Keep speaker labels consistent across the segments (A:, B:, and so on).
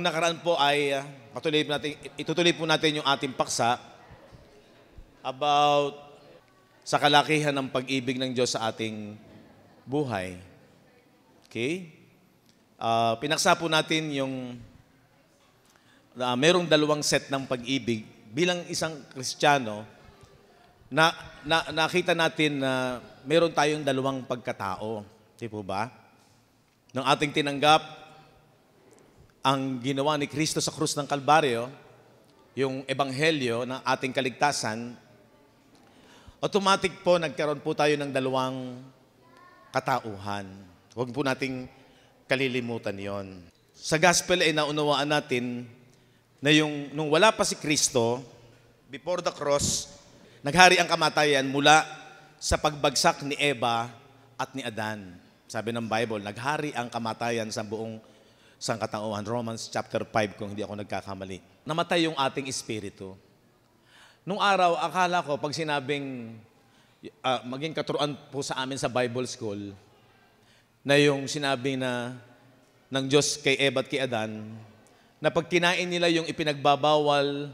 A: nung nakaraan po ay uh, patuloy po natin, itutuloy po natin yung ating paksa about sa kalakihan ng pag-ibig ng Diyos sa ating buhay. Okay? Uh, pinaksa po natin yung uh, merong dalawang set ng pag-ibig bilang isang Kristiyano na, na nakita natin na meron tayong dalawang pagkatao. Di po ba? Nung ating tinanggap ang ginawa ni Kristo sa krus ng Kalbaryo, yung ebanghelyo ng ating kaligtasan, automatic po nagkaroon po tayo ng dalawang katauhan. Huwag po nating kalilimutan yon. Sa gospel ay naunawaan natin na yung nung wala pa si Kristo, before the cross, naghari ang kamatayan mula sa pagbagsak ni Eva at ni Adan. Sabi ng Bible, naghari ang kamatayan sa buong sangkatauhan, Romans chapter 5 kung hindi ako nagkakamali. Namatay yung ating espiritu. Nung araw, akala ko pag sinabing uh, maging katuruan po sa amin sa Bible school na yung sinabi na ng Diyos kay Eva at kay Adan na pag kinain nila yung ipinagbabawal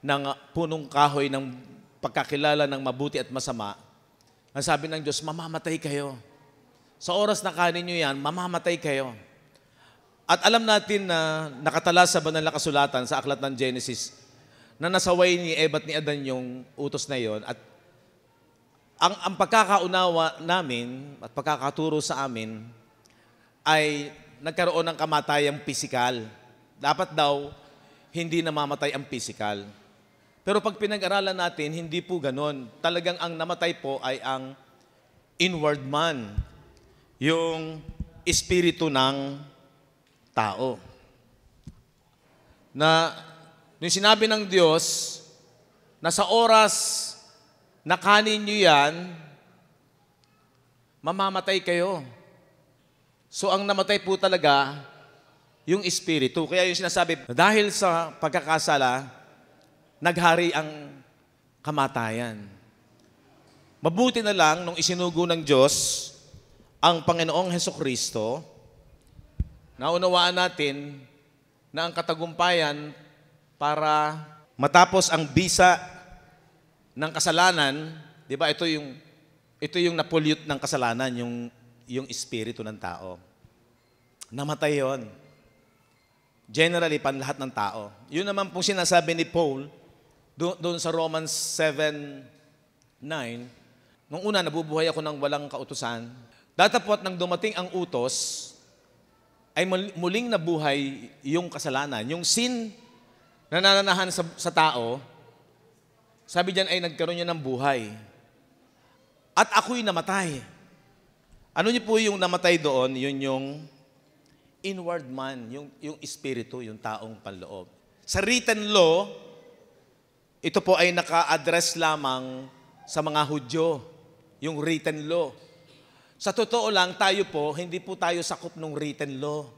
A: ng punong kahoy ng pagkakilala ng mabuti at masama, ang sabi ng Diyos, mamamatay kayo. Sa oras na kanin nyo yan, mamamatay kayo. At alam natin na nakatala sa banal na kasulatan sa aklat ng Genesis na nasaway ni Eva at ni Adan yung utos na yon at ang, ang pagkakaunawa namin at pagkakaturo sa amin ay nagkaroon ng kamatayang pisikal. Dapat daw, hindi namamatay ang pisikal. Pero pag pinag-aralan natin, hindi po ganon. Talagang ang namatay po ay ang inward man. Yung espiritu ng tao. Na yung sinabi ng Diyos na sa oras na kanin nyo yan, mamamatay kayo. So ang namatay po talaga, yung espiritu. Kaya yung sinasabi, dahil sa pagkakasala, naghari ang kamatayan. Mabuti na lang nung isinugo ng Diyos ang Panginoong Heso Kristo, naunawaan natin na ang katagumpayan para matapos ang bisa ng kasalanan, 'di ba? Ito yung ito yung napollute ng kasalanan, yung yung espiritu ng tao. Namatay 'yon. Generally pan lahat ng tao. Yun naman pong sinasabi ni Paul doon sa Romans 7:9, nung una nabubuhay ako ng walang kautusan, datapot nang dumating ang utos, ay muling nabuhay yung kasalanan. Yung sin na nananahan sa, sa tao, sabi diyan ay nagkaroon niya ng buhay. At ako'y namatay. Ano niyo po yung namatay doon? Yun yung inward man, yung, yung espiritu, yung taong panloob. Sa written law, ito po ay naka-address lamang sa mga Hudyo, yung written law. Sa totoo lang, tayo po, hindi po tayo sakop ng written law.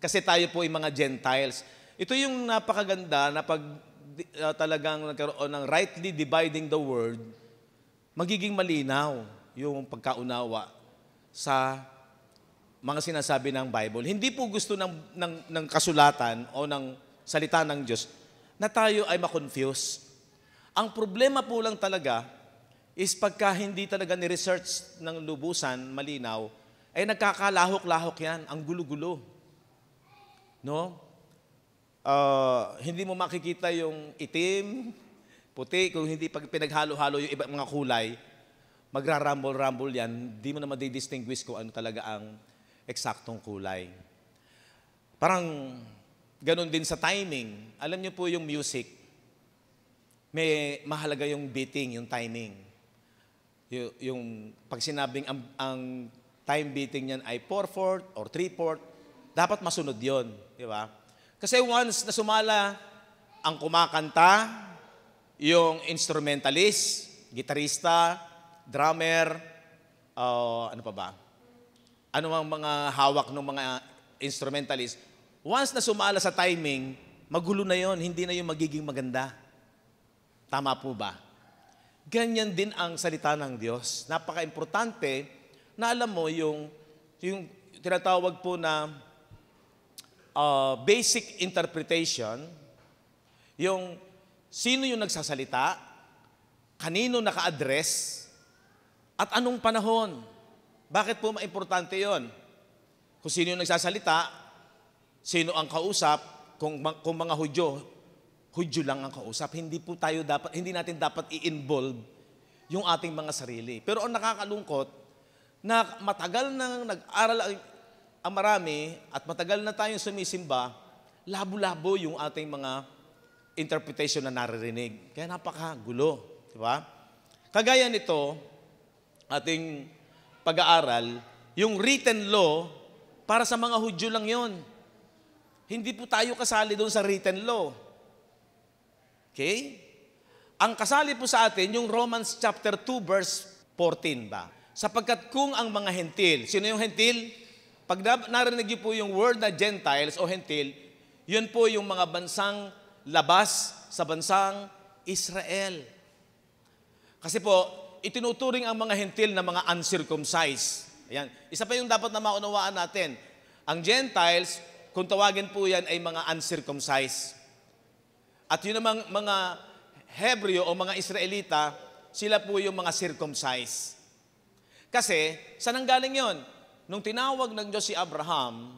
A: Kasi tayo po ay mga Gentiles. Ito yung napakaganda na pag uh, talagang nagkaroon ng rightly dividing the word, magiging malinaw yung pagkaunawa sa mga sinasabi ng Bible. Hindi po gusto ng, ng, ng kasulatan o ng salita ng Diyos na tayo ay makonfuse. Ang problema po lang talaga, is pagka hindi talaga ni-research ng lubusan, malinaw, ay nagkakalahok-lahok yan, ang gulo-gulo. No? Uh, hindi mo makikita yung itim, puti, kung hindi pag pinaghalo-halo yung iba mga kulay, magrarumble-rumble yan, hindi mo na madidistinguish kung ano talaga ang eksaktong kulay. Parang ganun din sa timing. Alam niyo po yung music, may mahalaga yung beating, yung timing yung, yung pag sinabing ang, ang time beating niyan ay 4-4 or 3-4, dapat masunod yon, di ba? Kasi once na sumala ang kumakanta, yung instrumentalist, gitarista, drummer, uh, ano pa ba? Ano ang mga hawak ng mga instrumentalist? Once na sumala sa timing, magulo na yon, hindi na yung magiging maganda. Tama po ba? Ganyan din ang salita ng Diyos. Napaka-importante na alam mo yung, yung tinatawag po na uh, basic interpretation, yung sino yung nagsasalita, kanino naka-address, at anong panahon. Bakit po maimportante yon? Kung sino yung nagsasalita, sino ang kausap, kung, kung mga Hudyo, Hudyo lang ang kausap. Hindi po tayo dapat, hindi natin dapat i-involve yung ating mga sarili. Pero ang nakakalungkot, na matagal nang nag-aral ang marami at matagal na tayong sumisimba, labo-labo yung ating mga interpretation na naririnig. Kaya napakagulo, di ba? Kagaya nito, ating pag-aaral, yung written law, para sa mga Hudyo lang yon. Hindi po tayo kasali doon sa written law. Okay? Ang kasali po sa atin, yung Romans chapter 2 verse 14 ba? Sapagkat kung ang mga hentil, sino yung hentil? Pag narinig niyo po yung word na Gentiles o hentil, yun po yung mga bansang labas sa bansang Israel. Kasi po, itinuturing ang mga hentil na mga uncircumcised. Ayan. Isa pa yung dapat na maunawaan natin. Ang Gentiles, kung tawagin po yan, ay mga uncircumcised. At yun namang mga Hebreo o mga Israelita, sila po yung mga circumcised. Kasi, saan ang galing yun? Nung tinawag ng Diyos si Abraham,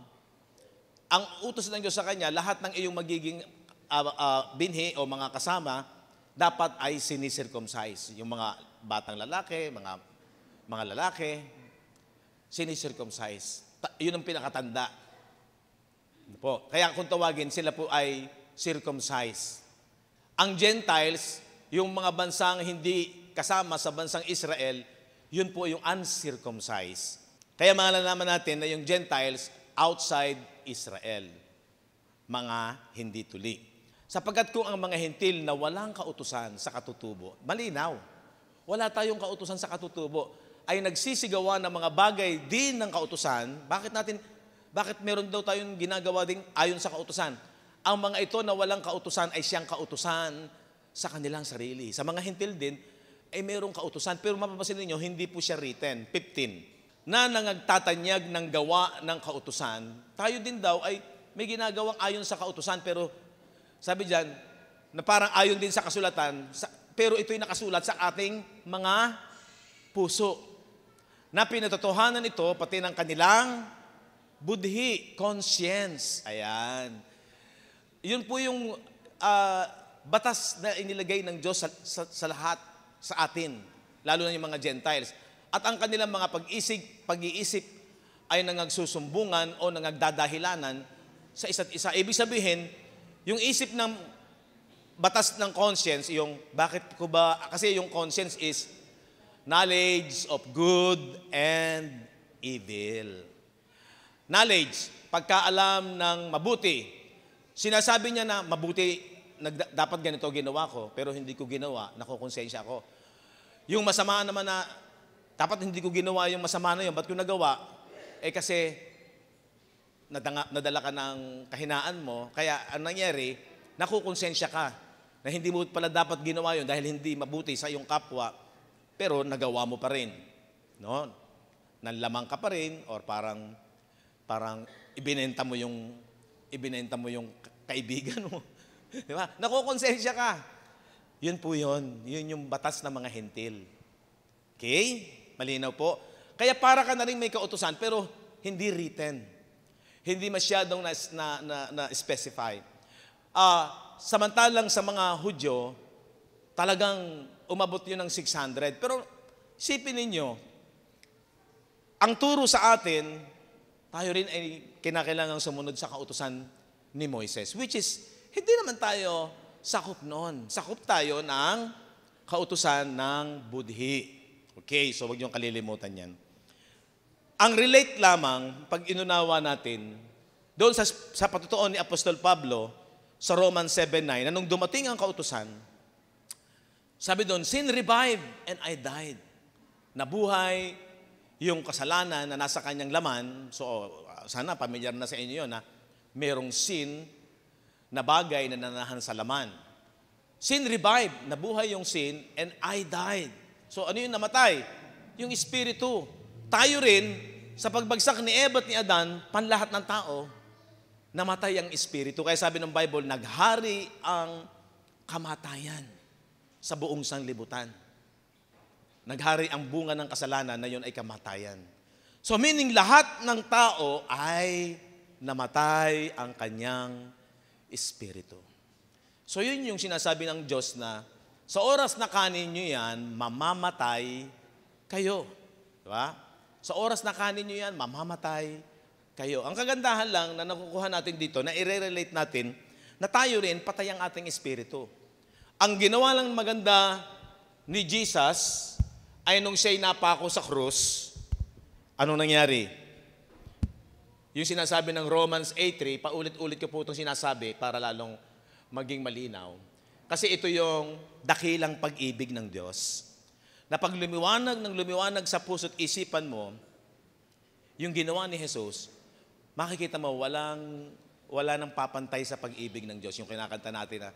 A: ang utos ng Diyos sa kanya, lahat ng iyong magiging uh, uh, binhi o mga kasama, dapat ay sinisircumcise. Yung mga batang lalaki, mga mga lalaki, sinisircumcise. Ta- yun ang pinakatanda. Po. Kaya kung tawagin, sila po ay circumcised. Ang Gentiles, yung mga bansang hindi kasama sa bansang Israel, yun po yung uncircumcised. Kaya malalaman natin na yung Gentiles outside Israel, mga hindi tuli. Sapagkat kung ang mga hintil na walang kautusan sa katutubo, malinaw, wala tayong kautusan sa katutubo, ay nagsisigawan ng mga bagay din ng kautusan, bakit natin, bakit meron daw tayong ginagawa ding ayon sa kautusan? ang mga ito na walang kautusan ay siyang kautusan sa kanilang sarili. Sa mga hintil din, ay mayroong kautusan. Pero mapapasin ninyo, hindi po siya written. 15. Na nangagtatanyag ng gawa ng kautusan, tayo din daw ay may ginagawang ayon sa kautusan. Pero sabi diyan, na parang ayon din sa kasulatan, sa, pero ito'y nakasulat sa ating mga puso. Na pinatotohanan ito pati ng kanilang budhi, conscience. Ayan. Yun po yung uh, batas na inilagay ng Diyos sa, sa, sa lahat sa atin, lalo na yung mga Gentiles. At ang kanilang mga pag-isig, pag-iisip ay nangagsusumbungan o nangagdadahilanan sa isa't isa. Ibig sabihin, yung isip ng batas ng conscience, yung bakit ko ba, kasi yung conscience is knowledge of good and evil. Knowledge, pagkaalam ng mabuti Sinasabi niya na mabuti, nag, dapat ganito ginawa ko, pero hindi ko ginawa, nakukonsensya ako. Yung masama naman na, dapat hindi ko ginawa yung masama na yun, ba't ko nagawa? Eh kasi, nadanga, nadala ka ng kahinaan mo, kaya ang nangyari, nakukonsensya ka na hindi mo pala dapat ginawa yun dahil hindi mabuti sa iyong kapwa, pero nagawa mo pa rin. No? Nanlamang ka pa rin or parang parang ibinenta mo yung ibinenta mo yung kaibigan mo. Di ba? Nakukonsensya ka. Yun po yun. Yun yung batas ng mga hentil. Okay? Malinaw po. Kaya para ka na rin may kautosan, pero hindi written. Hindi masyadong na, na, na, na specify. Uh, ah, samantalang sa mga Hudyo, talagang umabot yun ng 600. Pero sipin ninyo, ang turo sa atin, tayo rin ay kinakailangan sumunod sa kautusan ni Moises. Which is, hindi naman tayo sakop noon. Sakop tayo ng kautusan ng budhi. Okay, so huwag niyong kalilimutan yan. Ang relate lamang, pag inunawa natin, doon sa, sa patutuon ni Apostol Pablo, sa Romans 7.9, na nung dumating ang kautusan, sabi doon, Sin revived and I died. Nabuhay yung kasalanan na nasa kanyang laman. So, oh, sana pamilyar na sa inyo yun, ha? merong sin na bagay na nanahan sa laman. Sin revived, nabuhay yung sin, and I died. So ano yung namatay? Yung espiritu. Tayo rin, sa pagbagsak ni Eva at ni Adan, panlahat ng tao, namatay ang espiritu. Kaya sabi ng Bible, naghari ang kamatayan sa buong sanlibutan. Naghari ang bunga ng kasalanan na yun ay kamatayan. So meaning lahat ng tao ay namatay ang kanyang espiritu. So yun yung sinasabi ng Diyos na sa oras na kanin nyo yan, mamamatay kayo. Diba? Sa oras na kanin nyo yan, mamamatay kayo. Ang kagandahan lang na nakukuha natin dito, na i-relate natin, na tayo rin patay ang ating espiritu. Ang ginawa lang maganda ni Jesus ay nung siya'y napako sa krus, anong nangyari? Yung sinasabi ng Romans 8.3, paulit-ulit ko po itong sinasabi para lalong maging malinaw. Kasi ito yung dakilang pag-ibig ng Diyos. Na pag lumiwanag ng lumiwanag sa puso't isipan mo, yung ginawa ni Jesus, makikita mo walang, wala nang papantay sa pag-ibig ng Diyos. Yung kinakanta natin na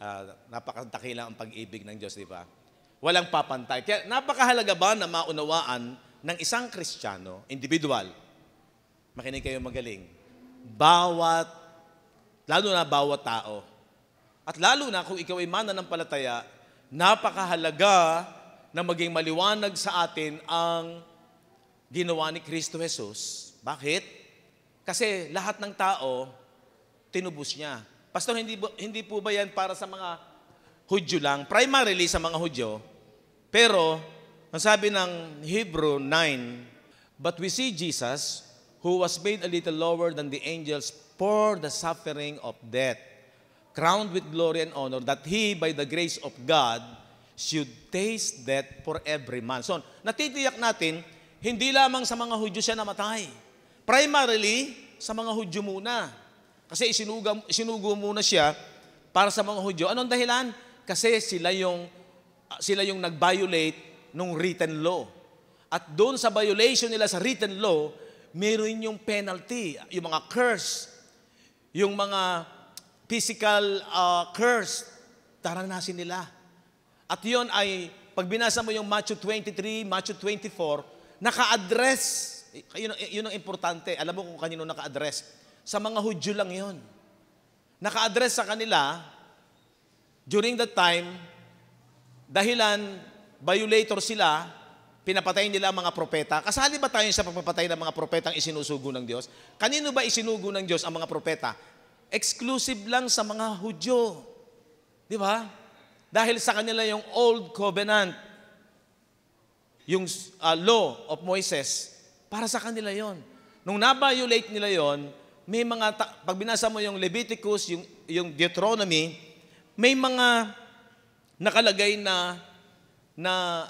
A: uh, napakadakilang ang pag-ibig ng Diyos, di ba? Walang papantay. Kaya napakahalaga ba na maunawaan ng isang Kristiyano, individual, makinig kayo magaling, bawat, lalo na bawat tao. At lalo na kung ikaw ay mananampalataya, napakahalaga na maging maliwanag sa atin ang ginawa ni Kristo Jesus. Bakit? Kasi lahat ng tao, tinubos niya. Pastor, hindi, hindi po ba yan para sa mga Hudyo lang? Primarily sa mga Hudyo. Pero, ang sabi ng Hebrew 9, But we see Jesus, who was made a little lower than the angels for the suffering of death, crowned with glory and honor, that he, by the grace of God, should taste death for every man. So, natitiyak natin, hindi lamang sa mga Hudyo siya namatay. Primarily, sa mga Hudyo muna. Kasi isinuga, isinugo muna siya para sa mga Hudyo. Anong dahilan? Kasi sila yung, ah, sila yung nag-violate nung written law. At doon sa violation nila sa written law, meron yung penalty, yung mga curse, yung mga physical uh, curse, taranasin nila. At yon ay, pag binasa mo yung Matthew 23, Matthew 24, naka-address. Yun, yun ang importante. Alam mo kung kanino naka-address. Sa mga Hudyo lang yon. Naka-address sa kanila during that time, dahilan violator sila, pinapatay nila ang mga propeta. Kasali ba tayo sa pagpapatay ng mga propetang isinusugo ng Diyos? Kanino ba isinugo ng Diyos ang mga propeta? Exclusive lang sa mga Hudyo. Di ba? Dahil sa kanila yung Old Covenant, yung uh, law of Moises, para sa kanila yon. Nung nabiolate nila yon, may mga, pag binasa mo yung Leviticus, yung, yung Deuteronomy, may mga nakalagay na na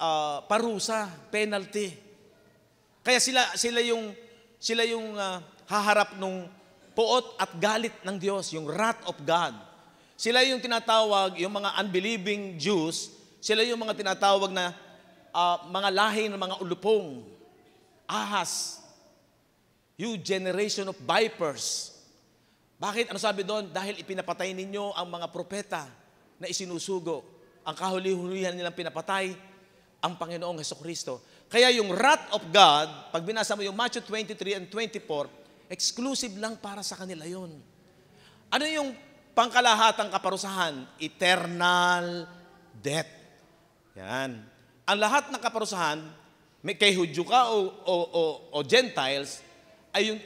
A: uh, parusa, penalty. Kaya sila sila yung sila yung uh, haharap nung poot at galit ng Diyos, yung wrath of God. Sila yung tinatawag, yung mga unbelieving Jews, sila yung mga tinatawag na uh, mga lahi ng mga ulupong, ahas, you generation of vipers. Bakit? Ano sabi doon? Dahil ipinapatay ninyo ang mga propeta na isinusugo. Ang kahuli-hulihan nilang pinapatay, ang Panginoong Heso Kristo. Kaya yung wrath of God, pag binasa mo yung Matthew 23 and 24, exclusive lang para sa kanila yon. Ano yung pangkalahatang kaparusahan? Eternal death. Yan. Ang lahat ng kaparusahan, may kay Hudyo ka o, o, o, o Gentiles, ay yung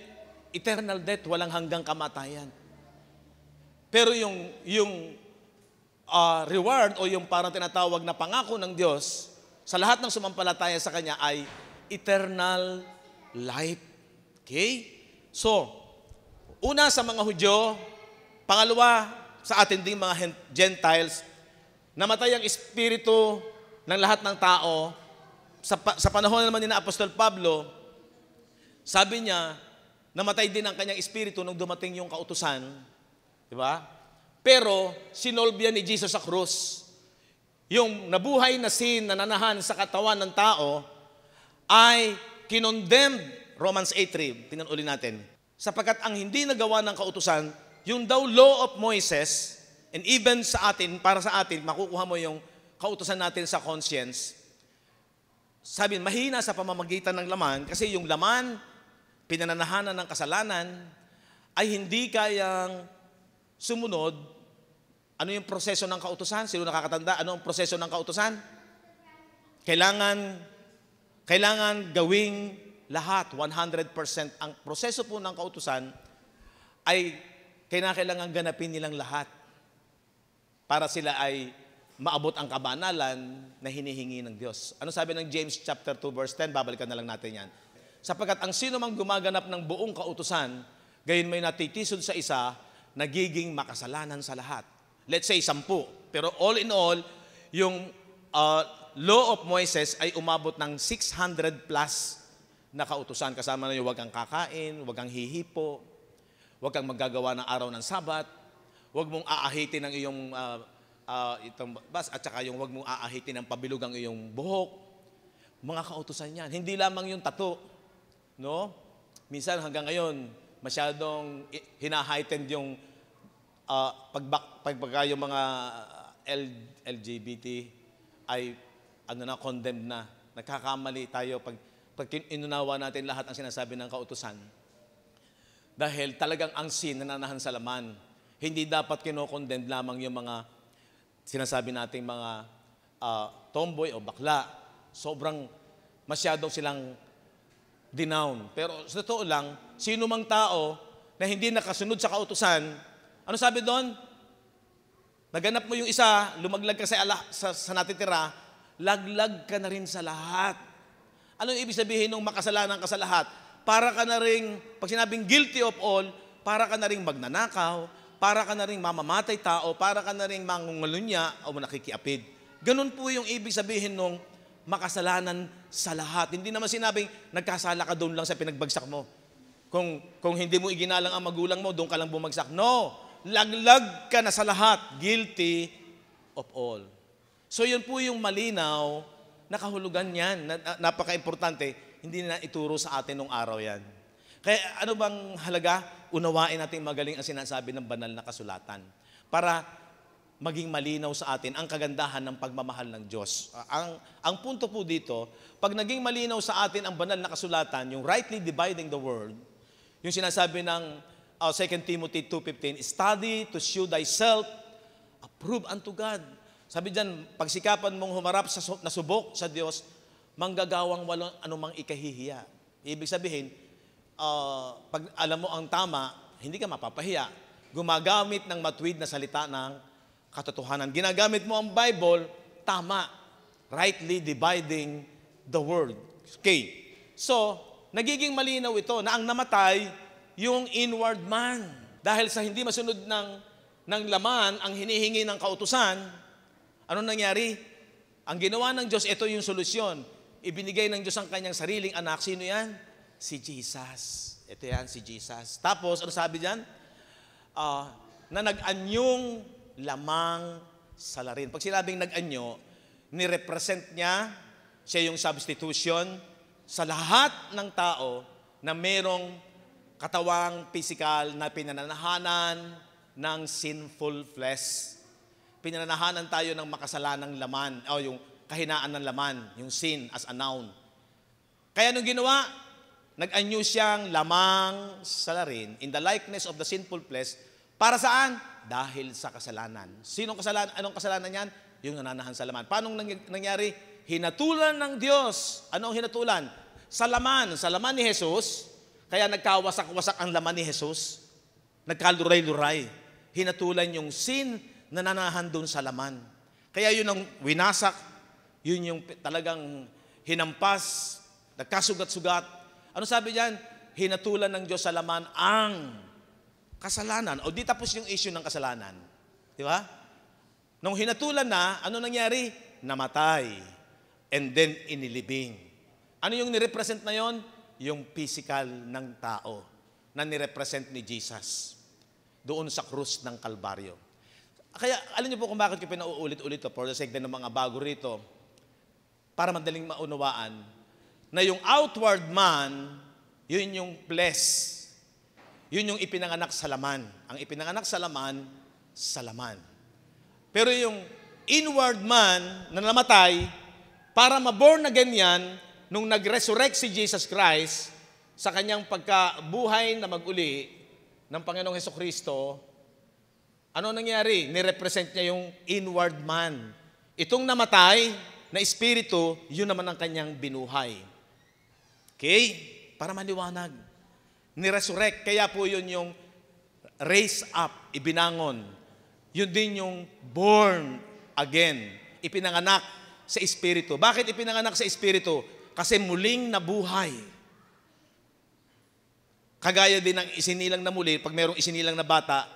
A: eternal death, walang hanggang kamatayan. Pero yung, yung uh, reward o yung parang tinatawag na pangako ng Diyos, sa lahat ng sumampalataya sa Kanya ay eternal life. Okay? So, una sa mga Hudyo, pangalawa sa atin ding mga Gentiles, namatay ang espiritu ng lahat ng tao. Sa, sa panahon naman ni na Apostol Pablo, sabi niya, namatay din ang kanyang espiritu nung dumating yung kautusan. Di ba? Pero, sinolve ni Jesus sa cross yung nabuhay na sin na nanahan sa katawan ng tao ay kinondemned, Romans 8.3, tingnan uli natin, sapagkat ang hindi nagawa ng kautusan, yung daw law of Moises, and even sa atin, para sa atin, makukuha mo yung kautusan natin sa conscience, sabi, mahina sa pamamagitan ng laman kasi yung laman, pinananahanan ng kasalanan, ay hindi kayang sumunod ano yung proseso ng kautusan? Sino nakakatanda? Ano ang proseso ng kautusan? Kailangan, kailangan gawing lahat, 100% ang proseso po ng kautusan ay kailangan ganapin nilang lahat para sila ay maabot ang kabanalan na hinihingi ng Diyos. Ano sabi ng James chapter 2 verse 10? Babalikan na lang natin yan. Sapagkat ang sino mang gumaganap ng buong kautusan, gayon may natitisod sa isa, nagiging makasalanan sa lahat. Let's say, sampu. Pero all in all, yung uh, law of Moises ay umabot ng 600 plus na kautusan. Kasama na yung huwag kang kakain, huwag kang hihipo, huwag kang maggagawa ng araw ng sabat, huwag mong aahitin ang iyong uh, uh, itong bas, at saka yung huwag mong aahitin ang pabilog ang iyong buhok. Mga kautusan yan. Hindi lamang yung tato. No? Minsan hanggang ngayon, masyadong hinahightened yung uh, pagbak, pagbaga yung mga L, LGBT ay ano na, condemned na. Nagkakamali tayo pag, pag inunawa natin lahat ang sinasabi ng kautusan. Dahil talagang ang sin nanahan sa laman. Hindi dapat kinokondemn lamang yung mga sinasabi nating mga uh, tomboy o bakla. Sobrang masyado silang denown. Pero sa totoo lang, sino mang tao na hindi nakasunod sa kautusan, ano sabi doon? Naganap mo yung isa, lumaglag ka sa, ala, sa, sa natitira, laglag ka na rin sa lahat. Ano yung ibig sabihin nung makasalanan ka sa lahat? Para ka na rin, pag sinabing guilty of all, para ka na rin magnanakaw, para ka na rin mamamatay tao, para ka na rin mangungalunya o nakikiapid. Ganun po yung ibig sabihin nung makasalanan sa lahat. Hindi naman sinabing nagkasala ka doon lang sa pinagbagsak mo. Kung, kung hindi mo iginalang ang magulang mo, doon ka lang bumagsak. No! laglag ka na sa lahat, guilty of all. So yun po yung malinaw na kahulugan niyan, na, na, napaka-importante, hindi na ituro sa atin nung araw yan. Kaya ano bang halaga? Unawain natin magaling ang sinasabi ng banal na kasulatan para maging malinaw sa atin ang kagandahan ng pagmamahal ng Diyos. Ang, ang punto po dito, pag naging malinaw sa atin ang banal na kasulatan, yung rightly dividing the world, yung sinasabi ng uh, 2 Timothy 2.15, Study to shew thyself, approved unto God. Sabi diyan, pagsikapan mong humarap sa nasubok sa Diyos, manggagawang walang anumang ikahihiya. Ibig sabihin, uh, pag alam mo ang tama, hindi ka mapapahiya. Gumagamit ng matuwid na salita ng katotohanan. Ginagamit mo ang Bible, tama. Rightly dividing the word. Okay. So, nagiging malinaw ito na ang namatay yung inward man. Dahil sa hindi masunod ng, ng laman ang hinihingi ng kautusan, ano nangyari? Ang ginawa ng Diyos, ito yung solusyon. Ibinigay ng Diyos ang kanyang sariling anak. Sino yan? Si Jesus. Ito yan, si Jesus. Tapos, ano sabi diyan? Uh, ah, na nag-anyong lamang salarin. Pag sinabing nag-anyo, nirepresent niya, siya yung substitution sa lahat ng tao na merong katawang physical na pinananahanan ng sinful flesh. Pinananahanan tayo ng makasalanang laman, o yung kahinaan ng laman, yung sin as a noun. Kaya nung ginawa, nag-anyo siyang lamang sa salarin in the likeness of the sinful flesh. Para saan? Dahil sa kasalanan. Sinong kasalanan? Anong kasalanan niyan? Yung nananahan sa laman. Paano nangyari? Hinatulan ng Diyos. Anong hinatulan? Sa laman. Sa laman ni Jesus, kaya nagkawasak-wasak ang laman ni Jesus. Nagkaluray-luray. Hinatulan yung sin na nanahan doon sa laman. Kaya yun ang winasak, yun yung talagang hinampas, nagkasugat-sugat. Ano sabi diyan? Hinatulan ng Diyos sa laman ang kasalanan. O di tapos yung issue ng kasalanan. Di ba? Nung hinatulan na, ano nangyari? Namatay. And then inilibing. Ano yung nirepresent na yon? yung physical ng tao na nirepresent ni Jesus doon sa krus ng Kalbaryo. Kaya alam niyo po kung bakit ko pinauulit-ulit ito for the sake ng mga bago rito para madaling maunawaan na yung outward man, yun yung bless. Yun yung ipinanganak sa laman. Ang ipinanganak sa laman, sa laman. Pero yung inward man na namatay, para ma-born again yan, nung nag-resurrect si Jesus Christ sa kanyang pagkabuhay na maguli ng Panginoong Heso Kristo, ano nangyari? Nirepresent niya yung inward man. Itong namatay na espiritu, yun naman ang kanyang binuhay. Okay? Para maliwanag. Niresurrect. Kaya po yun yung raise up, ibinangon. Yun din yung born again. Ipinanganak sa espiritu. Bakit ipinanganak sa espiritu? kasi muling nabuhay. Kagaya din ng isinilang na muli, pag mayroong isinilang na bata,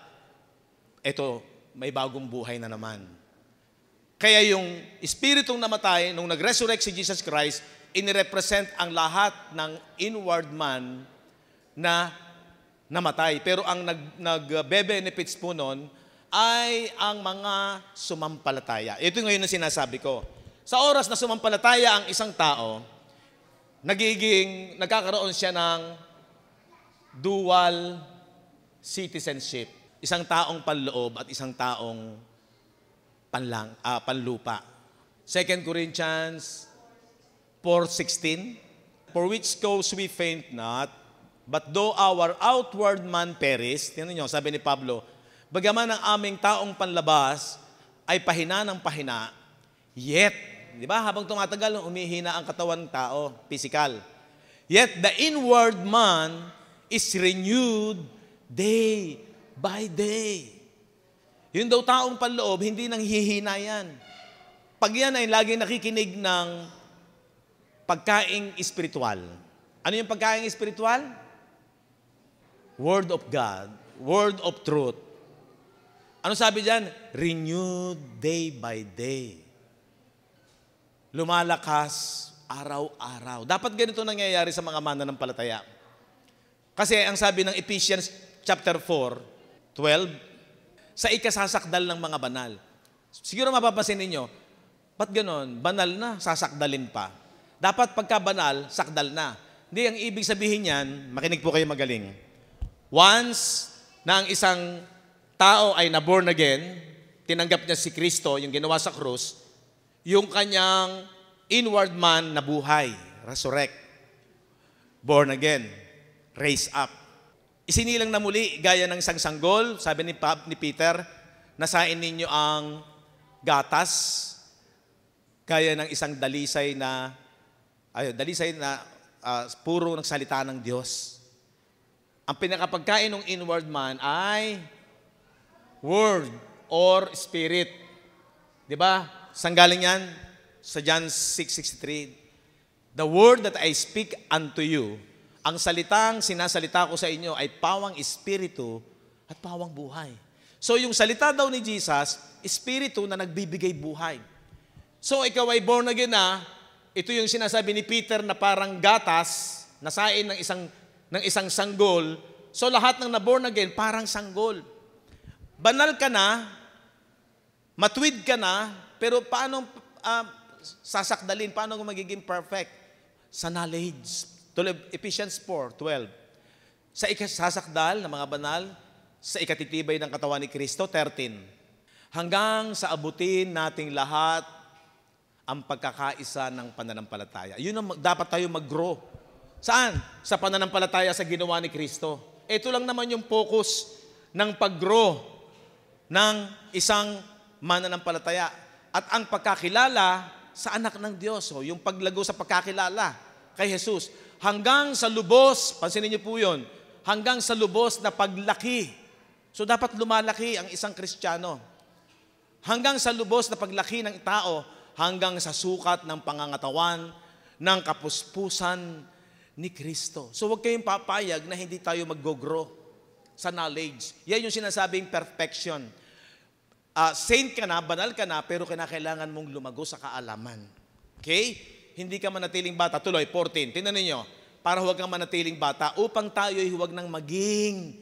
A: eto, may bagong buhay na naman. Kaya yung espiritong namatay, nung nag-resurrect si Jesus Christ, inirepresent ang lahat ng inward man na namatay. Pero ang nag, nag-benefits po noon ay ang mga sumampalataya. Ito ngayon ang sinasabi ko. Sa oras na sumampalataya ang isang tao, nagiging, nagkakaroon siya ng dual citizenship. Isang taong panloob at isang taong panlang, ah, panlupa. 2 Corinthians 4.16 For which cause we faint not, but though our outward man perish, tinan nyo, sabi ni Pablo, bagaman ang aming taong panlabas ay pahina ng pahina, yet Di ba? Habang tumatagal, humihina ang katawan ng tao, physical. Yet the inward man is renewed day by day. Yun daw taong panloob, hindi nang hihina yan. Pag yan ay laging nakikinig ng pagkaing espiritual. Ano yung pagkaing espiritual? Word of God, word of truth. Ano sabi diyan? Renewed day by day lumalakas araw-araw. Dapat ganito nangyayari sa mga mananampalataya. Kasi ang sabi ng Ephesians chapter 4, 12, sa ikasasakdal ng mga banal. Siguro mapapansin ninyo, ba't ganon? Banal na, sasakdalin pa. Dapat pagka banal, sakdal na. Hindi, ang ibig sabihin niyan, makinig po kayo magaling. Once na ang isang tao ay na-born again, tinanggap niya si Kristo, yung ginawa sa krus, yung kanyang inward man na buhay, resurrect, born again, raise up. Isinilang na muli, gaya ng isang sanggol, sabi ni, Pab, ni Peter, nasain ninyo ang gatas, gaya ng isang dalisay na, ayo dalisay na uh, puro ng salita ng Diyos. Ang pinakapagkain ng inward man ay word or spirit. Di ba? Saan galing yan? Sa John 6.63. The word that I speak unto you, ang salitang sinasalita ko sa inyo ay pawang espiritu at pawang buhay. So yung salita daw ni Jesus, espiritu na nagbibigay buhay. So ikaw ay born again na, ito yung sinasabi ni Peter na parang gatas, nasain ng isang, ng isang sanggol. So lahat ng na-born again, parang sanggol. Banal ka na, matwid ka na, pero paano uh, sasakdalin? Paano magiging perfect? Sa knowledge. Tuloy, Ephesians 4.12 Sa ikasasakdal ng mga banal, sa ikatitibay ng katawan ni Kristo, 13. Hanggang sa abutin nating lahat ang pagkakaisa ng pananampalataya. Yun ang dapat tayo mag-grow. Saan? Sa pananampalataya sa ginawa ni Kristo. Ito lang naman yung focus ng pag-grow ng isang mananampalataya at ang pagkakilala sa anak ng Diyos. So, oh, yung paglago sa pagkakilala kay Jesus. Hanggang sa lubos, pansinin niyo po yun, hanggang sa lubos na paglaki. So, dapat lumalaki ang isang Kristiyano. Hanggang sa lubos na paglaki ng tao, hanggang sa sukat ng pangangatawan, ng kapuspusan ni Kristo. So, huwag kayong papayag na hindi tayo mag-grow sa knowledge. Yan yung sinasabing perfection uh, saint ka na, banal ka na, pero kinakailangan mong lumago sa kaalaman. Okay? Hindi ka manatiling bata. Tuloy, 14. Tingnan ninyo. Para huwag kang manatiling bata upang tayo ay huwag nang maging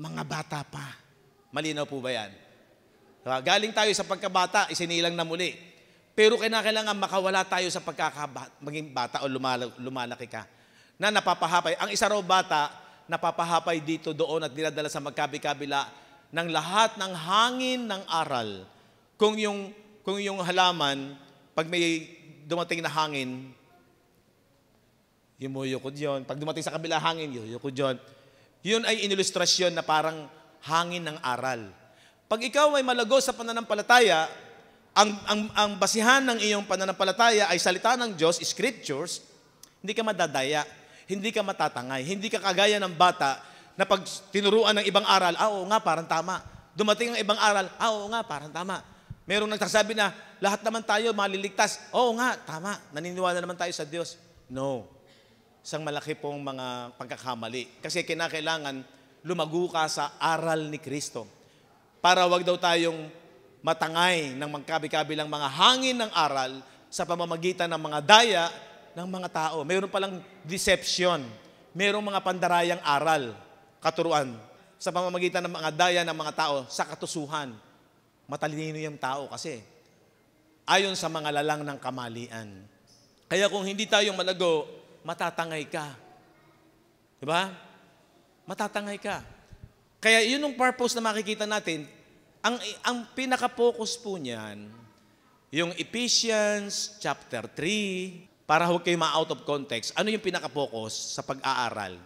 A: mga bata pa. Malinaw po ba yan? Diba? Galing tayo sa pagkabata, isinilang na muli. Pero kinakailangan makawala tayo sa pagkakabata, maging bata o lumalaki ka. Na napapahapay. Ang isa raw bata, napapahapay dito, doon at dinadala sa magkabi-kabila ng lahat ng hangin ng aral. Kung yung, kung yung halaman, pag may dumating na hangin, yumuyukod yun. Pag dumating sa kabila hangin, yuyukod yun. Yun ay inilustrasyon na parang hangin ng aral. Pag ikaw ay malago sa pananampalataya, ang, ang, ang basihan ng iyong pananampalataya ay salita ng Diyos, scriptures, hindi ka madadaya, hindi ka matatangay, hindi ka kagaya ng bata na pag tinuruan ng ibang aral, ah, oo nga, parang tama. Dumating ang ibang aral, ah, oo nga, parang tama. Merong nagsasabi na, lahat naman tayo maliligtas. Oo nga, tama. Naniniwala naman tayo sa Diyos. No. Isang malaki pong mga pagkakamali. Kasi kinakailangan lumago ka sa aral ni Kristo. Para wag daw tayong matangay ng magkabi-kabilang mga hangin ng aral sa pamamagitan ng mga daya ng mga tao. Mayroon palang deception. Mayroong mga pandarayang aral katuruan sa pamamagitan ng mga daya ng mga tao sa katusuhan. Matalino yung tao kasi ayon sa mga lalang ng kamalian. Kaya kung hindi tayo malago, matatangay ka. Di ba? Matatangay ka. Kaya yun ang purpose na makikita natin. Ang, ang pinaka-focus po niyan, yung Ephesians chapter 3, para huwag kayo ma-out of context, ano yung pinaka-focus sa pag-aaral?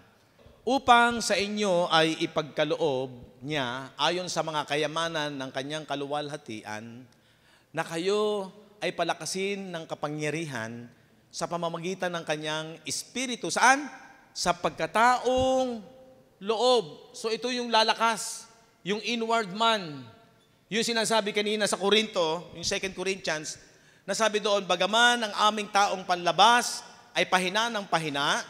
A: upang sa inyo ay ipagkaloob niya ayon sa mga kayamanan ng kanyang kaluwalhatian na kayo ay palakasin ng kapangyarihan sa pamamagitan ng kanyang espiritu. Saan? Sa pagkataong loob. So ito yung lalakas, yung inward man. Yung sinasabi kanina sa Korinto, yung 2 Corinthians, nasabi doon, bagaman ang aming taong panlabas ay pahina ng pahina,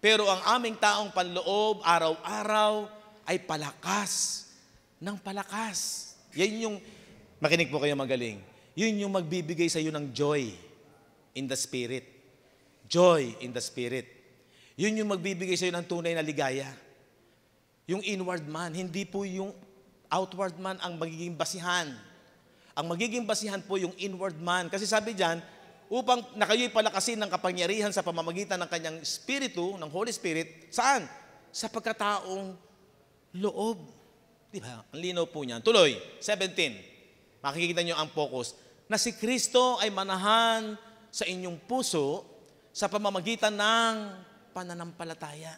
A: pero ang aming taong panloob, araw-araw, ay palakas ng palakas. Yan yung, makinig po kayo magaling, yun yung magbibigay sa iyo ng joy in the spirit. Joy in the spirit. Yun yung magbibigay sa iyo ng tunay na ligaya. Yung inward man, hindi po yung outward man ang magiging basihan. Ang magiging basihan po yung inward man. Kasi sabi diyan, upang na kayo'y palakasin ng kapangyarihan sa pamamagitan ng kanyang Espiritu, ng Holy Spirit, saan? Sa pagkataong loob. Di ba? Ang lino po niyan. Tuloy, 17. Makikita niyo ang focus. Na si Kristo ay manahan sa inyong puso sa pamamagitan ng pananampalataya.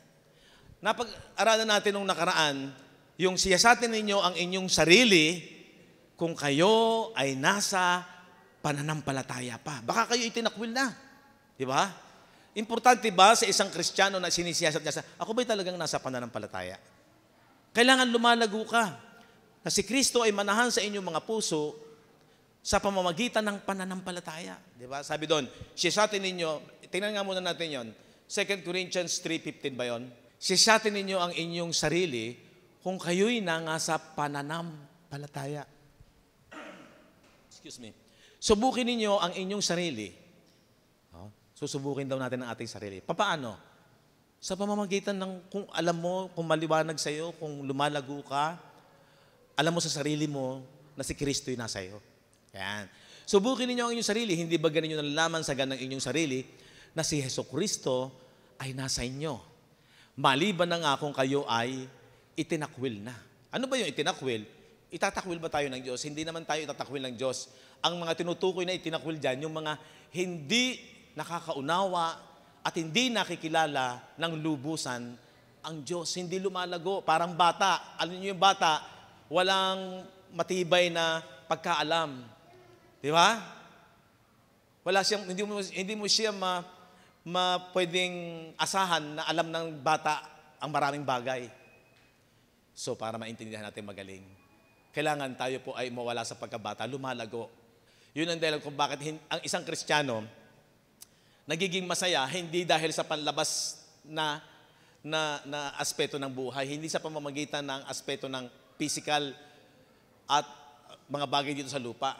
A: Napag-aralan natin nung nakaraan, yung siyasatin ninyo ang inyong sarili kung kayo ay nasa pananampalataya pa. Baka kayo itinakwil na. Di ba? Importante ba sa isang Kristiyano na sinisiyasat niya sa, ako ba'y talagang nasa pananampalataya? Kailangan lumalago ka na si Kristo ay manahan sa inyong mga puso sa pamamagitan ng pananampalataya. Di ba? Sabi doon, siyasatin ninyo, tingnan nga muna natin yon. 2 Corinthians 3.15 ba yon? Siyasatin ninyo ang inyong sarili kung kayo'y nangasa pananampalataya. Excuse me. Subukin ninyo ang inyong sarili. No? Susubukin daw natin ang ating sarili. Papaano? Sa pamamagitan ng kung alam mo, kung maliwanag sa'yo, kung lumalago ka, alam mo sa sarili mo na si Kristo'y nasa iyo. Yan. Subukin ninyo ang inyong sarili. Hindi ba ganin nyo nalalaman sa ganang inyong sarili na si Heso Kristo ay nasa inyo? Maliban na nga kung kayo ay itinakwil na. Ano ba yung itinakwil? Itatakwil ba tayo ng Diyos? Hindi naman tayo itatakwil ng Diyos. Ang mga tinutukoy na itinakwil dyan, yung mga hindi nakakaunawa at hindi nakikilala ng lubusan ang Diyos. Hindi lumalago. Parang bata. Alam niyo yung bata, walang matibay na pagkaalam. Di ba? Wala siyang, hindi mo, hindi mo siya ma, ma pwedeng asahan na alam ng bata ang maraming bagay. So, para maintindihan natin magaling kailangan tayo po ay mawala sa pagkabata, lumalago. Yun ang dahilan kung bakit ang isang Kristiyano nagiging masaya hindi dahil sa panlabas na na, na aspeto ng buhay, hindi sa pamamagitan ng aspeto ng physical at mga bagay dito sa lupa.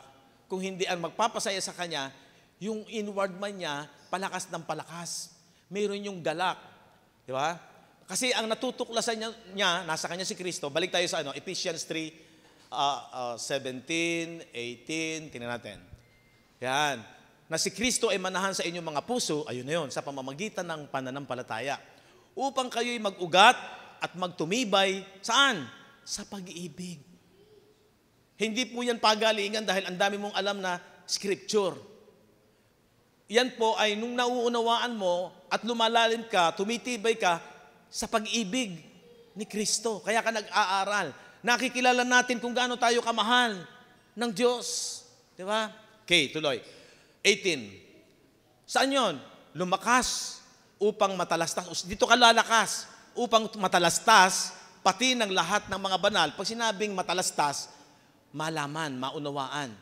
A: Kung hindi ang magpapasaya sa kanya, yung inward man niya, palakas ng palakas. Meron yung galak. Di ba? Kasi ang natutuklasan niya, niya, nasa kanya si Kristo, balik tayo sa ano, Ephesians 3, uh, uh, 17, 18, tingnan natin. Yan. Na si Kristo ay manahan sa inyong mga puso, ayun na yun, sa pamamagitan ng pananampalataya. Upang kayo'y mag-ugat at magtumibay, saan? Sa pag-ibig. Hindi po yan pagalingan dahil ang dami mong alam na scripture. Yan po ay nung nauunawaan mo at lumalalim ka, tumitibay ka sa pag-ibig ni Kristo. Kaya ka nag-aaral nakikilala natin kung gaano tayo kamahal ng Diyos. Di ba? Okay, tuloy. 18. Saan yon? Lumakas upang matalastas. Dito ka lalakas upang matalastas pati ng lahat ng mga banal. Pag sinabing matalastas, malaman, maunawaan.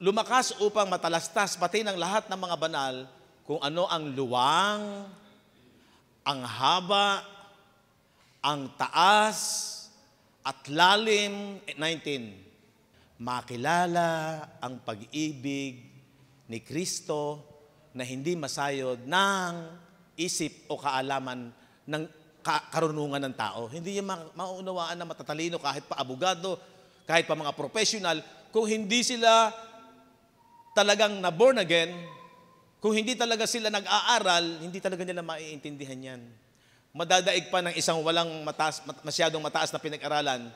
A: Lumakas upang matalastas pati ng lahat ng mga banal kung ano ang luwang, ang haba, ang taas, at lalim, 19, eh, makilala ang pag-ibig ni Kristo na hindi masayod ng isip o kaalaman ng karunungan ng tao. Hindi niya ma- maunawaan na matatalino kahit pa abogado, kahit pa mga professional, kung hindi sila talagang na-born again, kung hindi talaga sila nag-aaral, hindi talaga nila maiintindihan yan madadaig pa ng isang walang mataas, masyadong mataas na pinag-aralan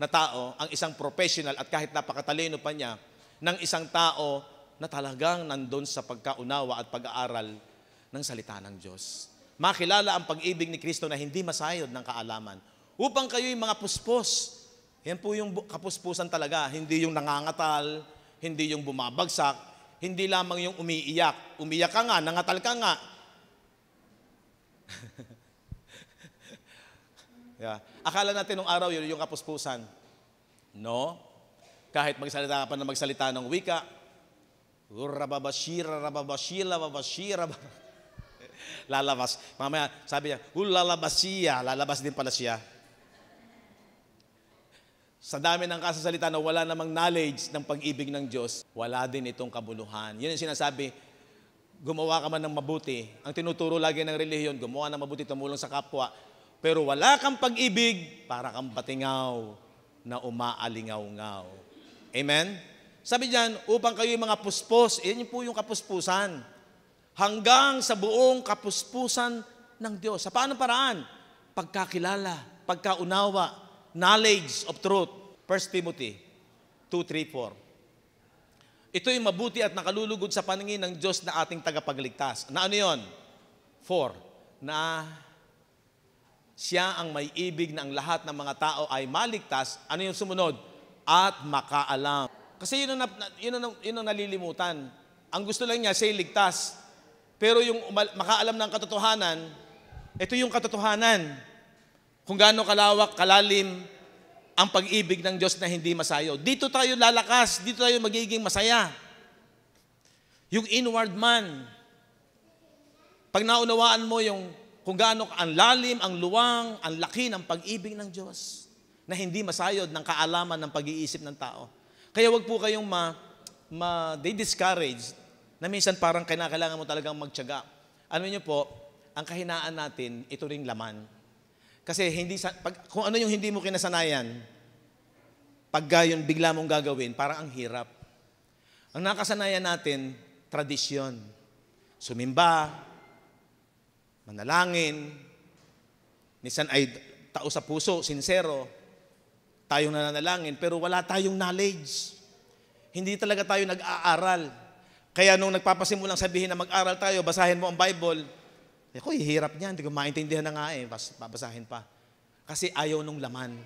A: na tao, ang isang professional at kahit napakatalino pa niya, ng isang tao na talagang nandun sa pagkaunawa at pag-aaral ng salita ng Diyos. Makilala ang pag-ibig ni Kristo na hindi masayod ng kaalaman. Upang kayo'y mga puspos. Yan po yung kapuspusan talaga. Hindi yung nangangatal, hindi yung bumabagsak, hindi lamang yung umiiyak. Umiiyak ka nga, nangatal ka nga. Yeah. Akala natin nung araw yun yung kapuspusan. No. Kahit magsalita ka pa na magsalita ng wika, rababashira, rababashila, babashira, lalabas. Mamaya, sabi niya, hulalabas siya. Lalabas din pala siya. Sa dami ng kasasalita na wala namang knowledge ng pag-ibig ng Diyos, wala din itong kabuluhan. Yun ang sinasabi, gumawa ka man ng mabuti. Ang tinuturo lagi ng relihiyon, gumawa ng mabuti, tumulong sa kapwa pero wala kang pag-ibig, para kang patingaw na umaalingaw-ngaw. Amen? Sabi diyan, upang kayo mga puspos, yun po yung kapuspusan. Hanggang sa buong kapuspusan ng Diyos. Sa paano paraan? Pagkakilala, pagkaunawa, knowledge of truth. 1 Timothy 2, 3, Ito yung mabuti at nakalulugod sa paningin ng Diyos na ating tagapagligtas. Na ano yon? 4. Na siya ang may ibig ang lahat ng mga tao ay maligtas. Ano yung sumunod? At makaalam. Kasi yun ang, yun ang, yun ang nalilimutan. Ang gusto lang niya, say ligtas. Pero yung makaalam ng katotohanan, ito yung katotohanan. Kung gaano kalawak, kalalim, ang pag-ibig ng Diyos na hindi masayo. Dito tayo lalakas, dito tayo magiging masaya. Yung inward man. Pag naunawaan mo yung kung gaano ang lalim, ang luwang, ang laki ng pag-ibig ng Diyos na hindi masayod ng kaalaman ng pag-iisip ng tao. Kaya wag po kayong ma, ma they discourage na minsan parang kailangan mo talagang magtiyaga. Ano niyo po, ang kahinaan natin, ito ring laman. Kasi hindi sa, pag, kung ano yung hindi mo kinasanayan, pag gayon bigla mong gagawin, parang ang hirap. Ang nakasanayan natin, tradisyon. Sumimba, manalangin, nisan ay tao sa puso, sincero, tayong nananalangin, pero wala tayong knowledge. Hindi talaga tayo nag-aaral. Kaya nung nagpapasimulang sabihin na mag-aral tayo, basahin mo ang Bible, eh, ako, eh, hirap niya, hindi ko maintindihan na nga eh, Bas, babasahin pa. Kasi ayaw nung laman.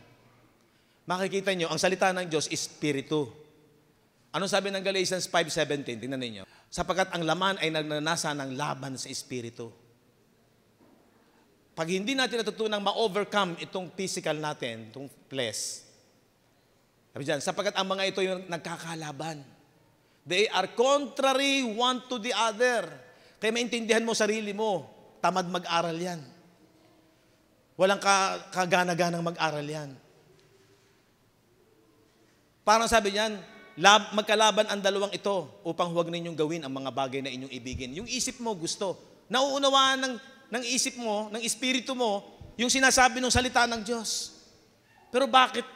A: Makikita niyo, ang salita ng Diyos, Espiritu. Ano sabi ng Galatians 5.17? Tingnan ninyo. Sapagat ang laman ay nagnanasa ng laban sa Espiritu. Pag hindi natin natutunang ma-overcome itong physical natin, itong flesh, sabi dyan, sapagkat ang mga ito yung nagkakalaban. They are contrary one to the other. Kaya maintindihan mo sarili mo, tamad mag-aral yan. Walang ka kagana-ganang mag-aral yan. Parang sabi niyan, lab, magkalaban ang dalawang ito upang huwag ninyong gawin ang mga bagay na inyong ibigin. Yung isip mo gusto, nauunawaan ng ng isip mo, ng espiritu mo, yung sinasabi ng salita ng Diyos. Pero bakit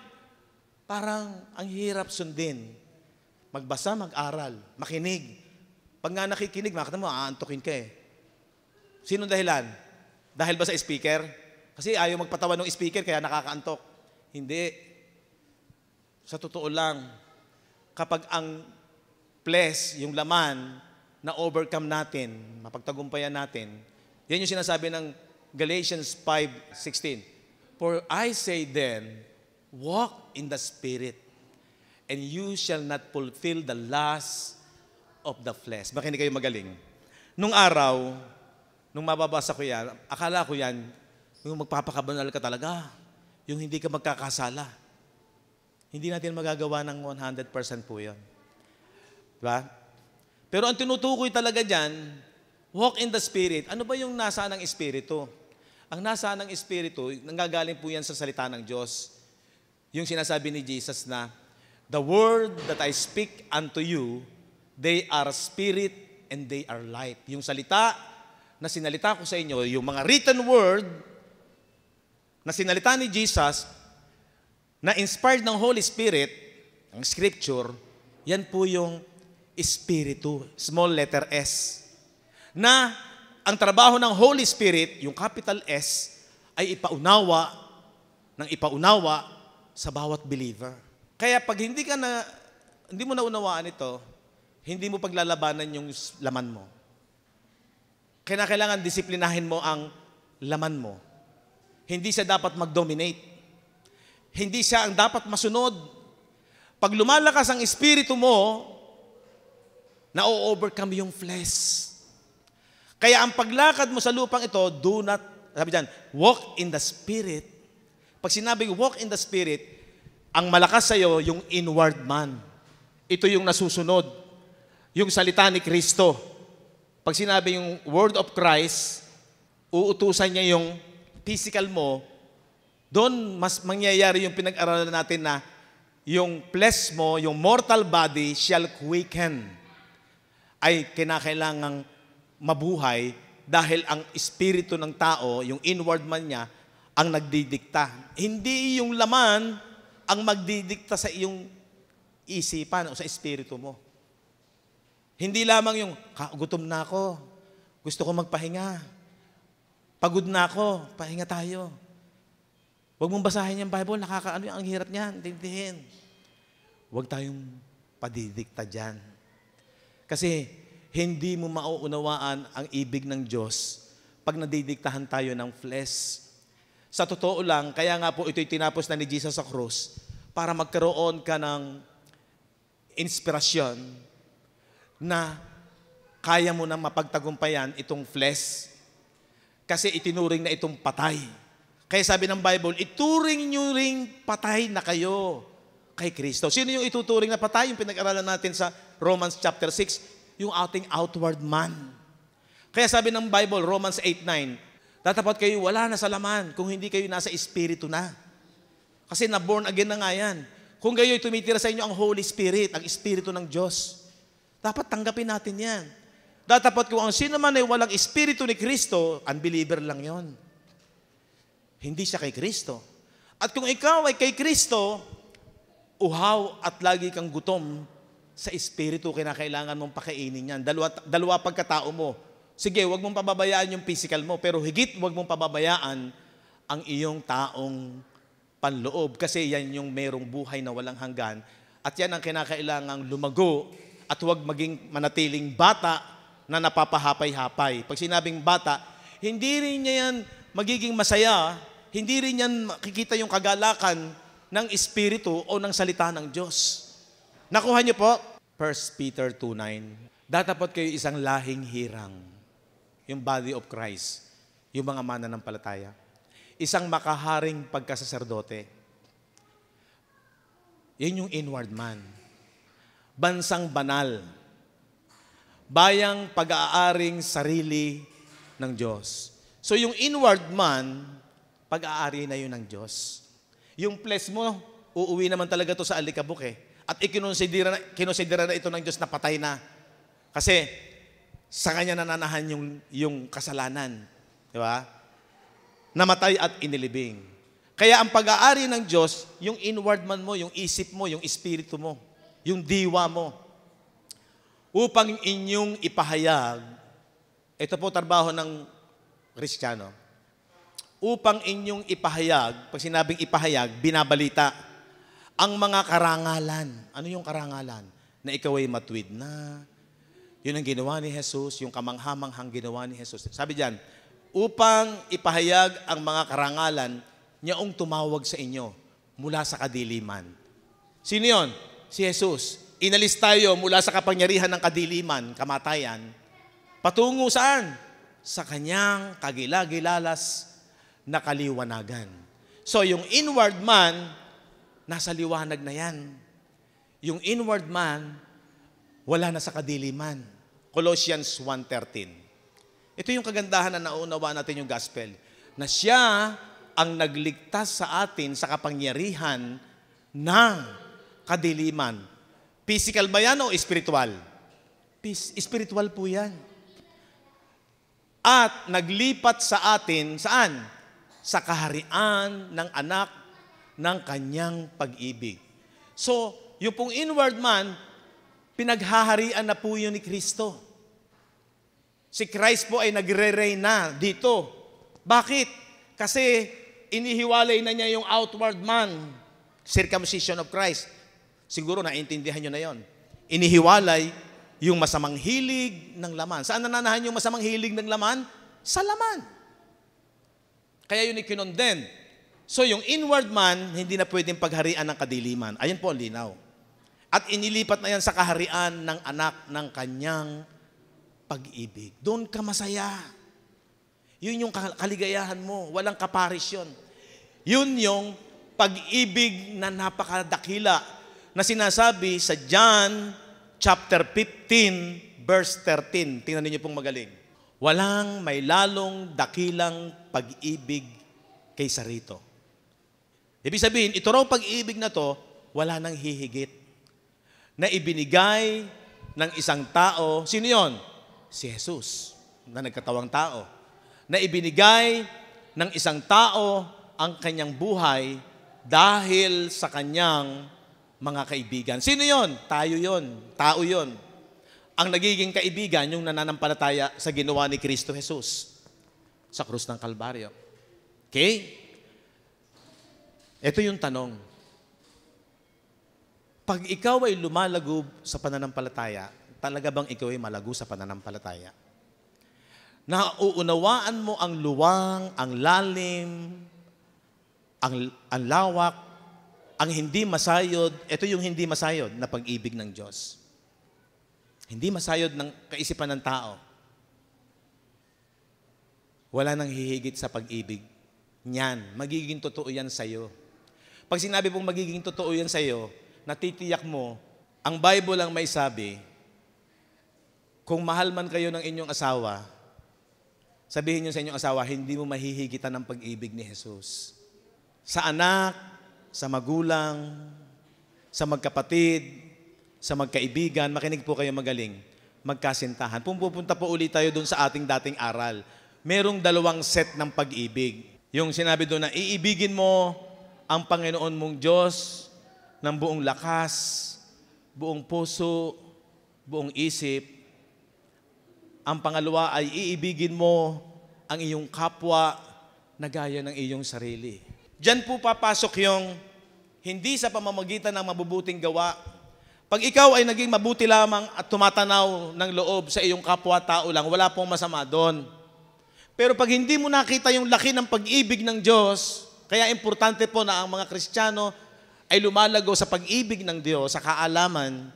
A: parang ang hirap sundin? Magbasa, mag-aral, makinig. Pag nga nakikinig, makita mo, aantukin ka eh. Sino dahilan? Dahil ba sa speaker? Kasi ayaw magpatawa ng speaker, kaya nakakaantok. Hindi. Sa totoo lang, kapag ang bless, yung laman, na overcome natin, mapagtagumpayan natin, yan yung sinasabi ng Galatians 5.16. For I say then, walk in the Spirit, and you shall not fulfill the lust of the flesh. Bakit hindi kayo magaling? Nung araw, nung mababasa ko yan, akala ko yan, yung magpapakabanal ka talaga, yung hindi ka magkakasala. Hindi natin magagawa ng 100% po yun. Diba? Pero ang tinutukoy talaga dyan, Walk in the Spirit. Ano ba yung nasa ng Espiritu? Ang nasa ng Espiritu, nanggagaling po yan sa salita ng Diyos. Yung sinasabi ni Jesus na, The word that I speak unto you, they are spirit and they are light. Yung salita na sinalita ko sa inyo, yung mga written word na sinalita ni Jesus, na inspired ng Holy Spirit, ang scripture, yan po yung espiritu, small letter S na ang trabaho ng Holy Spirit, yung capital S, ay ipaunawa ng ipaunawa sa bawat believer. Kaya pag hindi ka na, hindi mo naunawaan ito, hindi mo paglalabanan yung laman mo. Kaya kailangan disiplinahin mo ang laman mo. Hindi siya dapat mag-dominate. Hindi siya ang dapat masunod. Pag lumalakas ang espiritu mo, na-overcome yung flesh kaya ang paglakad mo sa lupang ito, do not, sabi dyan, walk in the Spirit. Pag sinabi walk in the Spirit, ang malakas sa iyo, yung inward man. Ito yung nasusunod. Yung salita ni Kristo. Pag sinabi yung word of Christ, uutusan niya yung physical mo, doon mas mangyayari yung pinag-aralan natin na yung flesh mo, yung mortal body shall quicken. Ay kinakailangang mabuhay dahil ang espiritu ng tao, yung inward man niya, ang nagdidikta. Hindi yung laman ang magdidikta sa iyong isipan o sa espiritu mo. Hindi lamang yung, gutom na ako, gusto ko magpahinga, pagod na ako, pahinga tayo. Huwag mong basahin yung Bible, nakakaano yung ang hirap niyan, tindihin. Huwag tayong padidikta dyan. Kasi hindi mo mauunawaan ang ibig ng Diyos pag nadidiktahan tayo ng flesh. Sa totoo lang, kaya nga po ito'y tinapos na ni Jesus sa cross para magkaroon ka ng inspirasyon na kaya mo na mapagtagumpayan itong flesh kasi itinuring na itong patay. Kaya sabi ng Bible, ituring nyo ring patay na kayo kay Kristo. Sino yung ituturing na patay? Yung pinag-aralan natin sa Romans chapter 6, yung ating outward man. Kaya sabi ng Bible, Romans 8.9, tatapat kayo, wala na sa laman kung hindi kayo nasa Espiritu na. Kasi na-born again na nga yan. Kung kayo tumitira sa inyo ang Holy Spirit, ang Espiritu ng Diyos, dapat tanggapin natin yan. Datapat kung ang sino man ay walang Espiritu ni Kristo, unbeliever lang yon. Hindi siya kay Kristo. At kung ikaw ay kay Kristo, uhaw at lagi kang gutom sa espiritu kinakailangan mong pakainin yan. Dalawa, dalawa pagkatao mo. Sige, huwag mong pababayaan yung physical mo, pero higit huwag mong pababayaan ang iyong taong panloob kasi yan yung merong buhay na walang hanggan at yan ang kinakailangang lumago at huwag maging manatiling bata na napapahapay-hapay. Pag sinabing bata, hindi rin niya yan magiging masaya, hindi rin yan makikita yung kagalakan ng Espiritu o ng salita ng Diyos. Nakuha niyo po? 1 Peter 2.9, datapot kayo isang lahing hirang, yung body of Christ, yung mga mana ng palataya. Isang makaharing pagkasaserdote. Yun yung inward man. Bansang banal. Bayang pag-aaring sarili ng Diyos. So yung inward man, pag-aari na yun ng Diyos. Yung flesh mo, uuwi naman talaga to sa alikabok eh at ikinonsidera, kinonsidera na ito ng Diyos na patay na. Kasi sa kanya nananahan yung, yung kasalanan. Di ba? Namatay at inilibing. Kaya ang pag-aari ng Diyos, yung inward man mo, yung isip mo, yung espiritu mo, yung diwa mo, upang inyong ipahayag, ito po trabaho ng Kristiyano, upang inyong ipahayag, pag sinabing ipahayag, binabalita ang mga karangalan. Ano yung karangalan? Na ikaw ay matwid na. Yun ang ginawa ni Jesus, yung kamanghamanghang ginawa ni Jesus. Sabi diyan, upang ipahayag ang mga karangalan niyaong tumawag sa inyo mula sa kadiliman. Sino yon? Si Jesus. Inalis tayo mula sa kapangyarihan ng kadiliman, kamatayan, patungo saan? Sa kanyang kagilagilalas na kaliwanagan. So yung inward man, nasa liwanag na yan. Yung inward man, wala na sa kadiliman. Colossians 1.13 Ito yung kagandahan na naunawa natin yung gospel. Na siya ang nagligtas sa atin sa kapangyarihan ng kadiliman. Physical ba yan o spiritual? Spiritual po yan. At naglipat sa atin, saan? Sa kaharian ng anak ng kanyang pag-ibig. So, yung pong inward man, pinaghaharian na po yun ni Kristo. Si Christ po ay nagre-reign na dito. Bakit? Kasi inihiwalay na niya yung outward man, circumcision of Christ. Siguro naintindihan niyo na yon. Inihiwalay yung masamang hilig ng laman. Saan nananahan yung masamang hilig ng laman? Sa laman. Kaya yun ikinondemn So yung inward man, hindi na pwedeng pagharian ng kadiliman. Ayan po ang linaw. At inilipat na yan sa kaharian ng anak ng kanyang pag-ibig. Doon ka masaya. Yun yung kaligayahan mo. Walang kaparis yun. Yun yung pag-ibig na napakadakila na sinasabi sa John chapter 15 verse 13. Tingnan niyo pong magaling. Walang may lalong dakilang pag-ibig kaysa rito Ibig sabihin, ito raw pag-ibig na to, wala nang hihigit na ibinigay ng isang tao. Sino yon? Si Jesus, na nagkatawang tao. Na ibinigay ng isang tao ang kanyang buhay dahil sa kanyang mga kaibigan. Sino yon? Tayo yon. Tao yon. Ang nagiging kaibigan, yung nananampalataya sa ginawa ni Kristo Jesus sa krus ng Kalbaryo. Okay? Ito yung tanong. Pag ikaw ay lumalago sa pananampalataya, talaga bang ikaw ay malago sa pananampalataya? Nauunawaan mo ang luwang, ang lalim, ang, ang lawak, ang hindi masayod. Ito yung hindi masayod na pag-ibig ng Diyos. Hindi masayod ng kaisipan ng tao. Wala nang hihigit sa pag-ibig niyan. Magiging totoo yan sa'yo. Pag sinabi pong magiging totoo yan sa'yo, natitiyak mo, ang Bible ang may sabi, kung mahal man kayo ng inyong asawa, sabihin niyo sa inyong asawa, hindi mo mahihigitan ang pag-ibig ni Jesus. Sa anak, sa magulang, sa magkapatid, sa magkaibigan, makinig po kayo magaling, magkasintahan. Pupunta po ulit tayo doon sa ating dating aral merong dalawang set ng pag-ibig. Yung sinabi doon na iibigin mo ang Panginoon mong Diyos ng buong lakas, buong puso, buong isip. Ang pangalawa ay iibigin mo ang iyong kapwa na gaya ng iyong sarili. Diyan po papasok yung hindi sa pamamagitan ng mabubuting gawa. Pag ikaw ay naging mabuti lamang at tumatanaw ng loob sa iyong kapwa-tao lang, wala pong masama doon. Pero pag hindi mo nakita yung laki ng pag-ibig ng Diyos, kaya importante po na ang mga Kristiyano ay lumalago sa pag-ibig ng Diyos, sa kaalaman,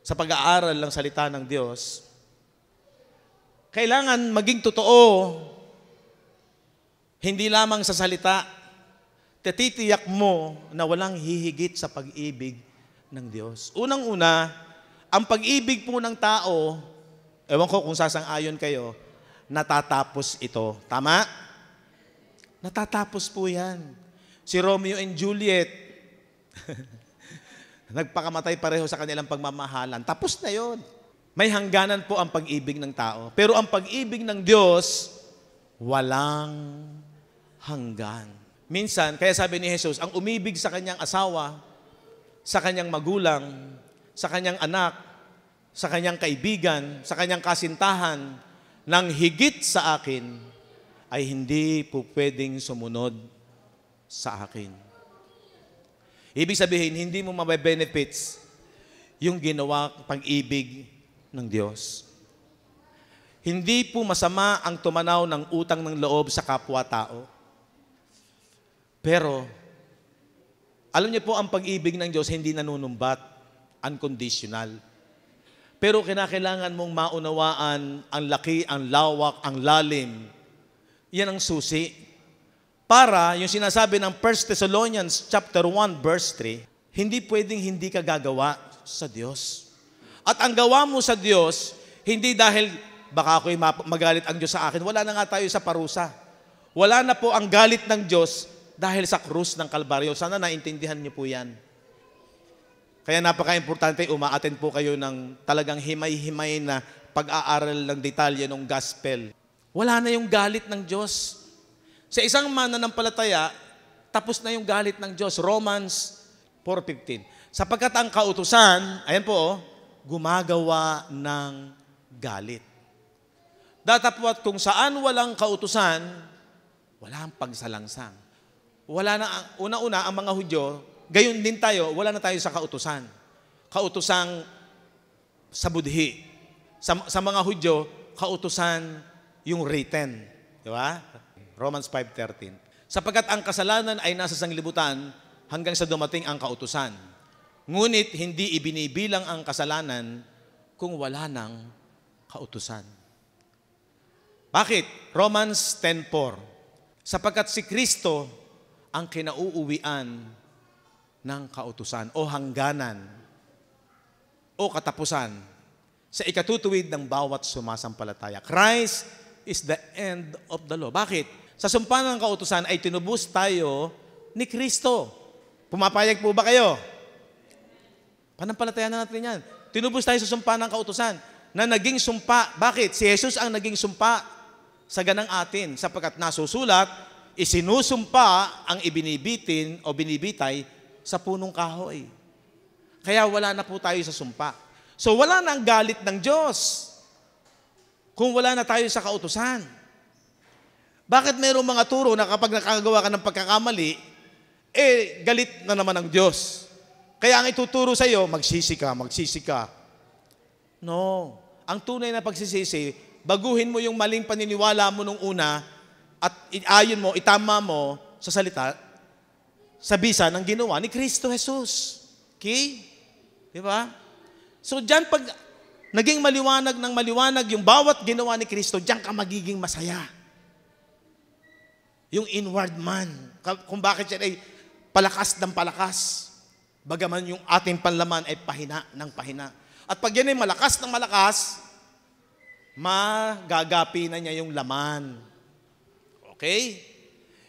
A: sa pag-aaral ng salita ng Diyos. Kailangan maging totoo, hindi lamang sa salita, tatitiyak mo na walang hihigit sa pag-ibig ng Diyos. Unang-una, ang pag-ibig po ng tao, ewan ko kung sasang-ayon kayo, natatapos ito. Tama? Natatapos po yan. Si Romeo and Juliet, nagpakamatay pareho sa kanilang pagmamahalan. Tapos na yon. May hangganan po ang pag-ibig ng tao. Pero ang pag-ibig ng Diyos, walang hanggan. Minsan, kaya sabi ni Jesus, ang umibig sa kanyang asawa, sa kanyang magulang, sa kanyang anak, sa kanyang kaibigan, sa kanyang kasintahan, nang higit sa akin, ay hindi po pwedeng sumunod sa akin. Ibig sabihin, hindi mo mabe-benefits yung ginawa pag-ibig ng Diyos. Hindi po masama ang tumanaw ng utang ng loob sa kapwa-tao. Pero, alam niyo po, ang pag-ibig ng Diyos hindi nanunumbat, unconditional. Pero kinakailangan mong maunawaan ang laki, ang lawak, ang lalim yan ang susi. Para yung sinasabi ng 1 Thessalonians chapter 1 verse 3, hindi pwedeng hindi ka gagawa sa Diyos. At ang gawa mo sa Diyos, hindi dahil baka ako'y magalit ang Diyos sa akin. Wala na nga tayo sa parusa. Wala na po ang galit ng Diyos dahil sa krus ng Kalbaryo. Sana naintindihan niyo po yan. Kaya napaka-importante, umaaten po kayo ng talagang himay-himay na pag-aaral ng detalye ng gospel. Wala na yung galit ng Diyos. Sa isang mananampalataya, tapos na yung galit ng Diyos. Romans 4.15. Sapagkat ang kautusan, ayan po, oh, gumagawa ng galit. Datapwat kung saan walang kautusan, wala ang pagsalangsang. Wala na, una-una, ang mga Hudyo, gayon din tayo, wala na tayo sa kautusan. Kautusang sa budhi. Sa, sa mga Hudyo, kautusan yung written. Di ba? Romans 5.13. Sapagkat ang kasalanan ay nasa sanglibutan hanggang sa dumating ang kautusan. Ngunit hindi ibinibilang ang kasalanan kung wala ng kautusan. Bakit? Romans 10.4 Sapagkat si Kristo ang kinauuwian ng kautusan o hangganan o katapusan sa ikatutuwid ng bawat sumasampalataya. Christ is the end of the law. Bakit? Sa sumpa ng kautusan ay tinubos tayo ni Kristo. Pumapayag po ba kayo? Panampalatayan na natin yan. Tinubos tayo sa sumpa ng kautusan na naging sumpa. Bakit? Si Jesus ang naging sumpa sa ganang atin sapagkat nasusulat, isinusumpa ang ibinibitin o binibitay sa punong kahoy. Kaya wala na po tayo sa sumpa. So wala na ang galit ng Diyos kung wala na tayo sa kautosan? Bakit mayroong mga turo na kapag nakagawa ka ng pagkakamali, eh galit na naman ang Diyos? Kaya ang ituturo sa iyo, magsisi ka, magsisi ka. No. Ang tunay na pagsisisi, baguhin mo yung maling paniniwala mo nung una at ayon mo, itama mo sa salita, sa bisa ng ginawa ni Kristo Jesus. Okay? Di ba? So dyan, pag naging maliwanag ng maliwanag yung bawat ginawa ni Kristo, diyan ka magiging masaya. Yung inward man. Kung bakit siya ay palakas ng palakas. Bagaman yung ating panlaman ay pahina ng pahina. At pag yan ay malakas ng malakas, magagapi na niya yung laman. Okay?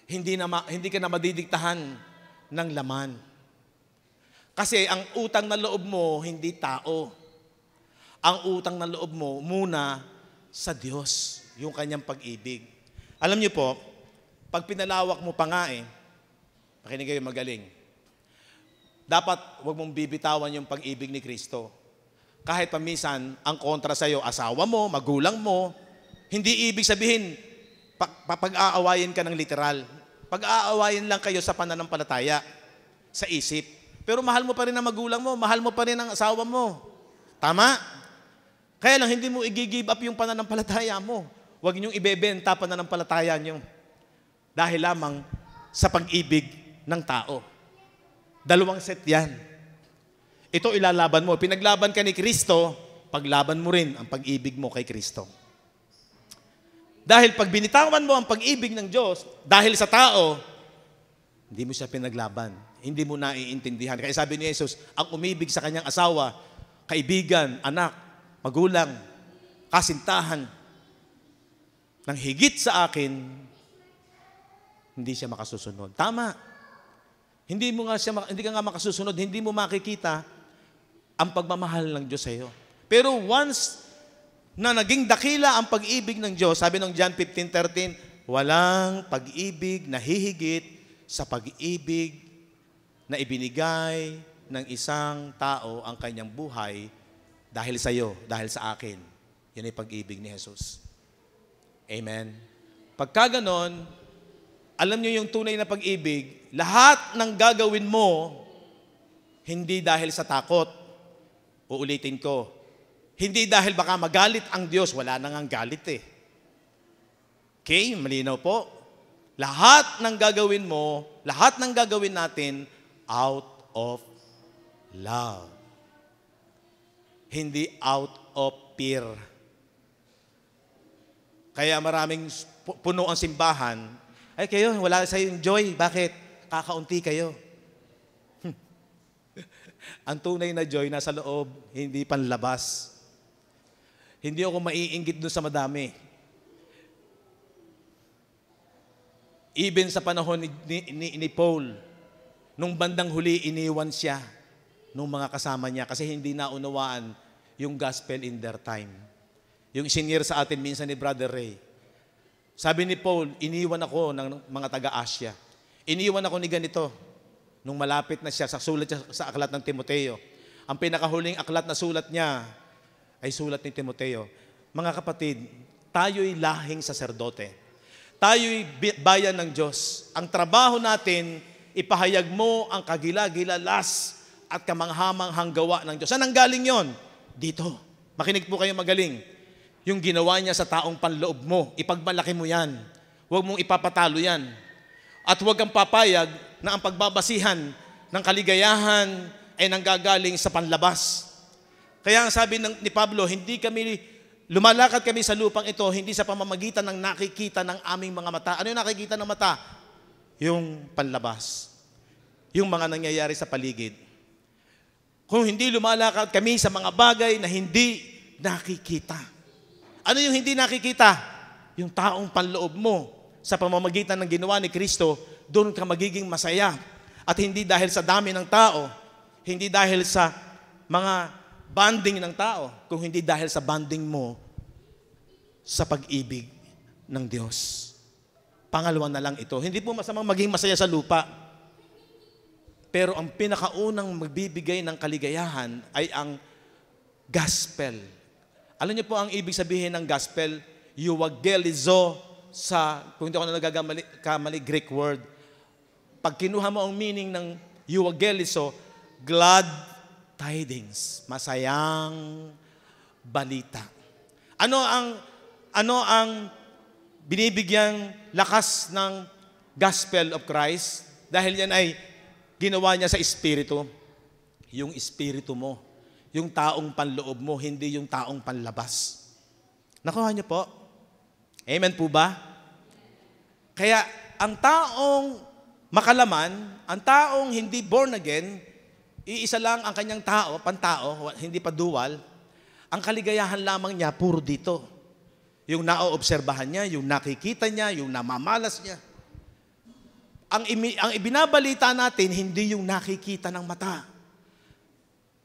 A: Hindi, na ma- hindi ka na madidiktahan ng laman. Kasi ang utang na loob mo, hindi tao ang utang ng loob mo muna sa Diyos, yung kanyang pag-ibig. Alam niyo po, pag pinalawak mo pa nga eh, makinig kayo magaling, dapat huwag mong bibitawan yung pag-ibig ni Kristo. Kahit paminsan, ang kontra sa'yo, asawa mo, magulang mo, hindi ibig sabihin, papag-aawayin ka ng literal. Pag-aawayin lang kayo sa pananampalataya, sa isip. Pero mahal mo pa rin ang magulang mo, mahal mo pa rin ang asawa mo. Tama? Kaya lang, hindi mo i-give up yung pananampalataya mo. Huwag niyong ibebenta pananampalataya niyo. Dahil lamang sa pag-ibig ng tao. Dalawang set yan. Ito ilalaban mo. Pinaglaban ka ni Kristo, paglaban mo rin ang pag-ibig mo kay Kristo. Dahil pag binitawan mo ang pag-ibig ng Diyos, dahil sa tao, hindi mo siya pinaglaban. Hindi mo naiintindihan. Kaya sabi ni Jesus, ang umibig sa kanyang asawa, kaibigan, anak, magulang, kasintahan, nang higit sa akin, hindi siya makasusunod. Tama. Hindi mo nga siya hindi ka nga makasusunod, hindi mo makikita ang pagmamahal ng Diyos sa iyo. Pero once na naging dakila ang pag-ibig ng Diyos, sabi ng John 15:13, walang pag-ibig na hihigit sa pag-ibig na ibinigay ng isang tao ang kanyang buhay dahil sa iyo, dahil sa akin. Yan ay pag-ibig ni Jesus. Amen. Pagka ganon, alam niyo yung tunay na pag-ibig, lahat ng gagawin mo, hindi dahil sa takot. Uulitin ko, hindi dahil baka magalit ang Diyos, wala nang ang galit eh. Okay, malinaw po. Lahat ng gagawin mo, lahat ng gagawin natin, out of love hindi out of fear. Kaya maraming puno ang simbahan. Ay kayo, wala sa yung joy. Bakit? Kakaunti kayo. Hmm. ang tunay na joy nasa loob, hindi panlabas. Hindi ako maiinggit doon sa madami. Even sa panahon ni, ni, ni Paul, nung bandang huli, iniwan siya nung mga kasama niya kasi hindi naunawaan yung gospel in their time. Yung senior sa atin minsan ni Brother Ray. Sabi ni Paul, iniwan ako ng mga taga-Asya. Iniwan ako ni ganito. Nung malapit na siya sa sulat siya, sa aklat ng Timoteo. Ang pinakahuling aklat na sulat niya ay sulat ni Timoteo. Mga kapatid, tayo'y lahing saserdote. Tayo'y bayan ng Diyos. Ang trabaho natin, ipahayag mo ang kagila-gilalas at kamanghamanghang gawa ng Diyos. Saan ang galing yon? Dito. Makinig po kayo magaling. Yung ginawa niya sa taong panloob mo, ipagmalaki mo yan. Huwag mong ipapatalo yan. At huwag kang papayag na ang pagbabasihan ng kaligayahan ay nanggagaling sa panlabas. Kaya ang sabi ng, ni Pablo, hindi kami, lumalakad kami sa lupang ito, hindi sa pamamagitan ng nakikita ng aming mga mata. Ano yung nakikita ng mata? Yung panlabas. Yung mga nangyayari sa paligid. Kung hindi lumalakad kami sa mga bagay na hindi nakikita. Ano yung hindi nakikita? Yung taong panloob mo sa pamamagitan ng ginawa ni Kristo, doon ka magiging masaya. At hindi dahil sa dami ng tao, hindi dahil sa mga banding ng tao, kung hindi dahil sa banding mo sa pag-ibig ng Diyos. Pangalawa na lang ito. Hindi po masamang maging masaya sa lupa. Pero ang pinakaunang magbibigay ng kaligayahan ay ang gospel. Alam niyo po ang ibig sabihin ng gospel? Euangelizo sa, kung hindi ako na nagkakamali, Greek word. Pag kinuha mo ang meaning ng euangelizo, glad tidings, masayang balita. Ano ang ano ang binibigyang lakas ng gospel of Christ? Dahil yan ay Ginawa niya sa espiritu, yung espiritu mo, yung taong panloob mo, hindi yung taong panlabas. Nakuha niyo po? Amen po ba? Kaya ang taong makalaman, ang taong hindi born again, iisa lang ang kanyang tao, pantao, hindi pa dual, ang kaligayahan lamang niya puro dito. Yung naoobserbahan niya, yung nakikita niya, yung namamalas niya ang, imi, ang ibinabalita natin, hindi yung nakikita ng mata.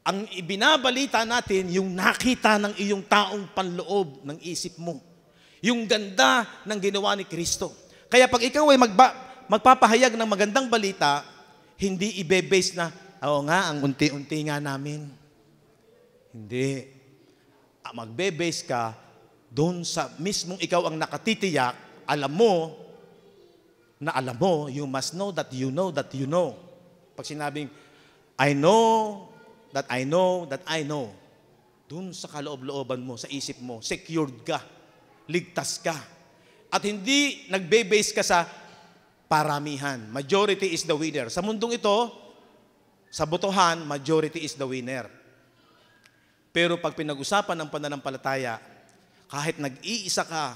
A: Ang ibinabalita natin, yung nakita ng iyong taong panloob ng isip mo. Yung ganda ng ginawa ni Kristo. Kaya pag ikaw ay magba, magpapahayag ng magandang balita, hindi ibe-base na, oo nga, ang unti-unti nga namin. Hindi. Ah, magbe-base ka doon sa mismong ikaw ang nakatitiyak, alam mo na alam mo, you must know that you know that you know. Pag sinabing, I know that I know that I know, dun sa kaloob-looban mo, sa isip mo, secured ka, ligtas ka. At hindi nagbe-base ka sa paramihan. Majority is the winner. Sa mundong ito, sa botohan, majority is the winner. Pero pag pinag-usapan ng pananampalataya, kahit nag-iisa ka,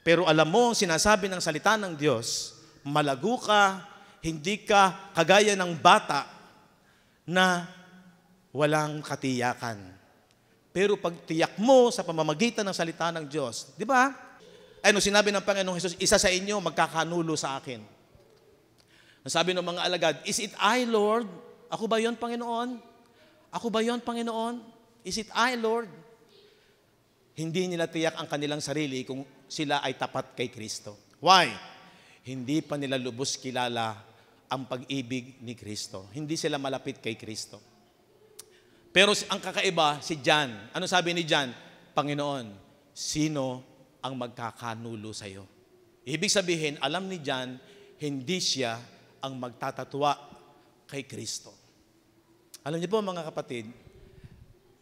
A: pero alam mo, sinasabi ng salita ng Diyos, malago ka, hindi ka kagaya ng bata na walang katiyakan. Pero pag tiyak mo sa pamamagitan ng salita ng Diyos, di ba? Ano sinabi ng Panginoong Hesus, isa sa inyo magkakanulo sa akin. Sabi ng mga alagad, Is it I, Lord? Ako ba yon Panginoon? Ako ba yon Panginoon? Is it I, Lord? Hindi nila tiyak ang kanilang sarili kung sila ay tapat kay Kristo. Why? hindi pa nila lubos kilala ang pag-ibig ni Kristo. Hindi sila malapit kay Kristo. Pero ang kakaiba, si John. Ano sabi ni John? Panginoon, sino ang magkakanulo sa iyo? Ibig sabihin, alam ni John, hindi siya ang magtatatwa kay Kristo. Alam niyo po mga kapatid,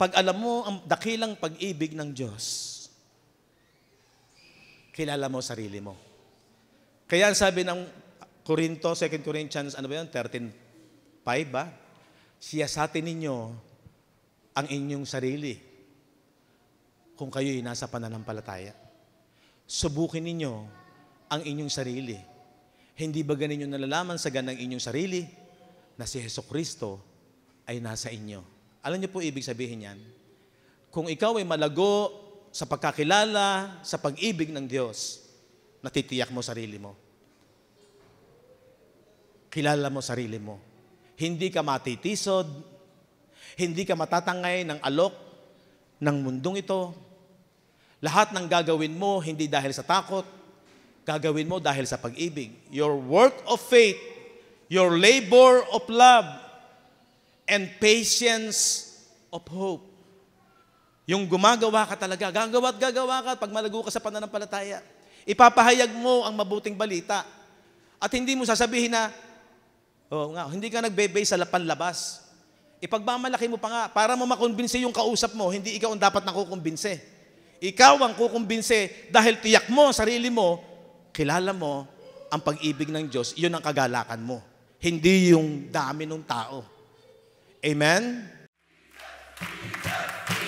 A: pag alam mo ang dakilang pag-ibig ng Diyos, kilala mo sarili mo. Kaya sabi ng Corinto, 2 Corinthians, ano ba yun? 13.5 ba? Siya sa atin ninyo ang inyong sarili kung kayo'y nasa pananampalataya. Subukin ninyo ang inyong sarili. Hindi ba ganin yung nalalaman sa ganang inyong sarili na si Heso Kristo ay nasa inyo? Alam niyo po ibig sabihin niyan? Kung ikaw ay malago sa pagkakilala, sa pag-ibig ng Diyos, natitiyak mo sarili mo. Kilala mo sarili mo. Hindi ka matitisod, hindi ka matatangay ng alok ng mundong ito. Lahat ng gagawin mo, hindi dahil sa takot, gagawin mo dahil sa pag-ibig. Your work of faith, your labor of love, and patience of hope. Yung gumagawa ka talaga, gagawa at gagawa ka pag malago ka sa pananampalataya. Ipapahayag mo ang mabuting balita. At hindi mo sasabihin na, oh nga, hindi ka nagbe-base sa panlabas. Ipagmamalaki mo pa nga para mo makumbinse yung kausap mo, hindi ikaw ang dapat nakukumbinse. Ikaw ang kukumbinse dahil tiyak mo, sarili mo, kilala mo ang pag-ibig ng Diyos, yun ang kagalakan mo. Hindi yung dami ng tao. Amen? Jesus, Jesus.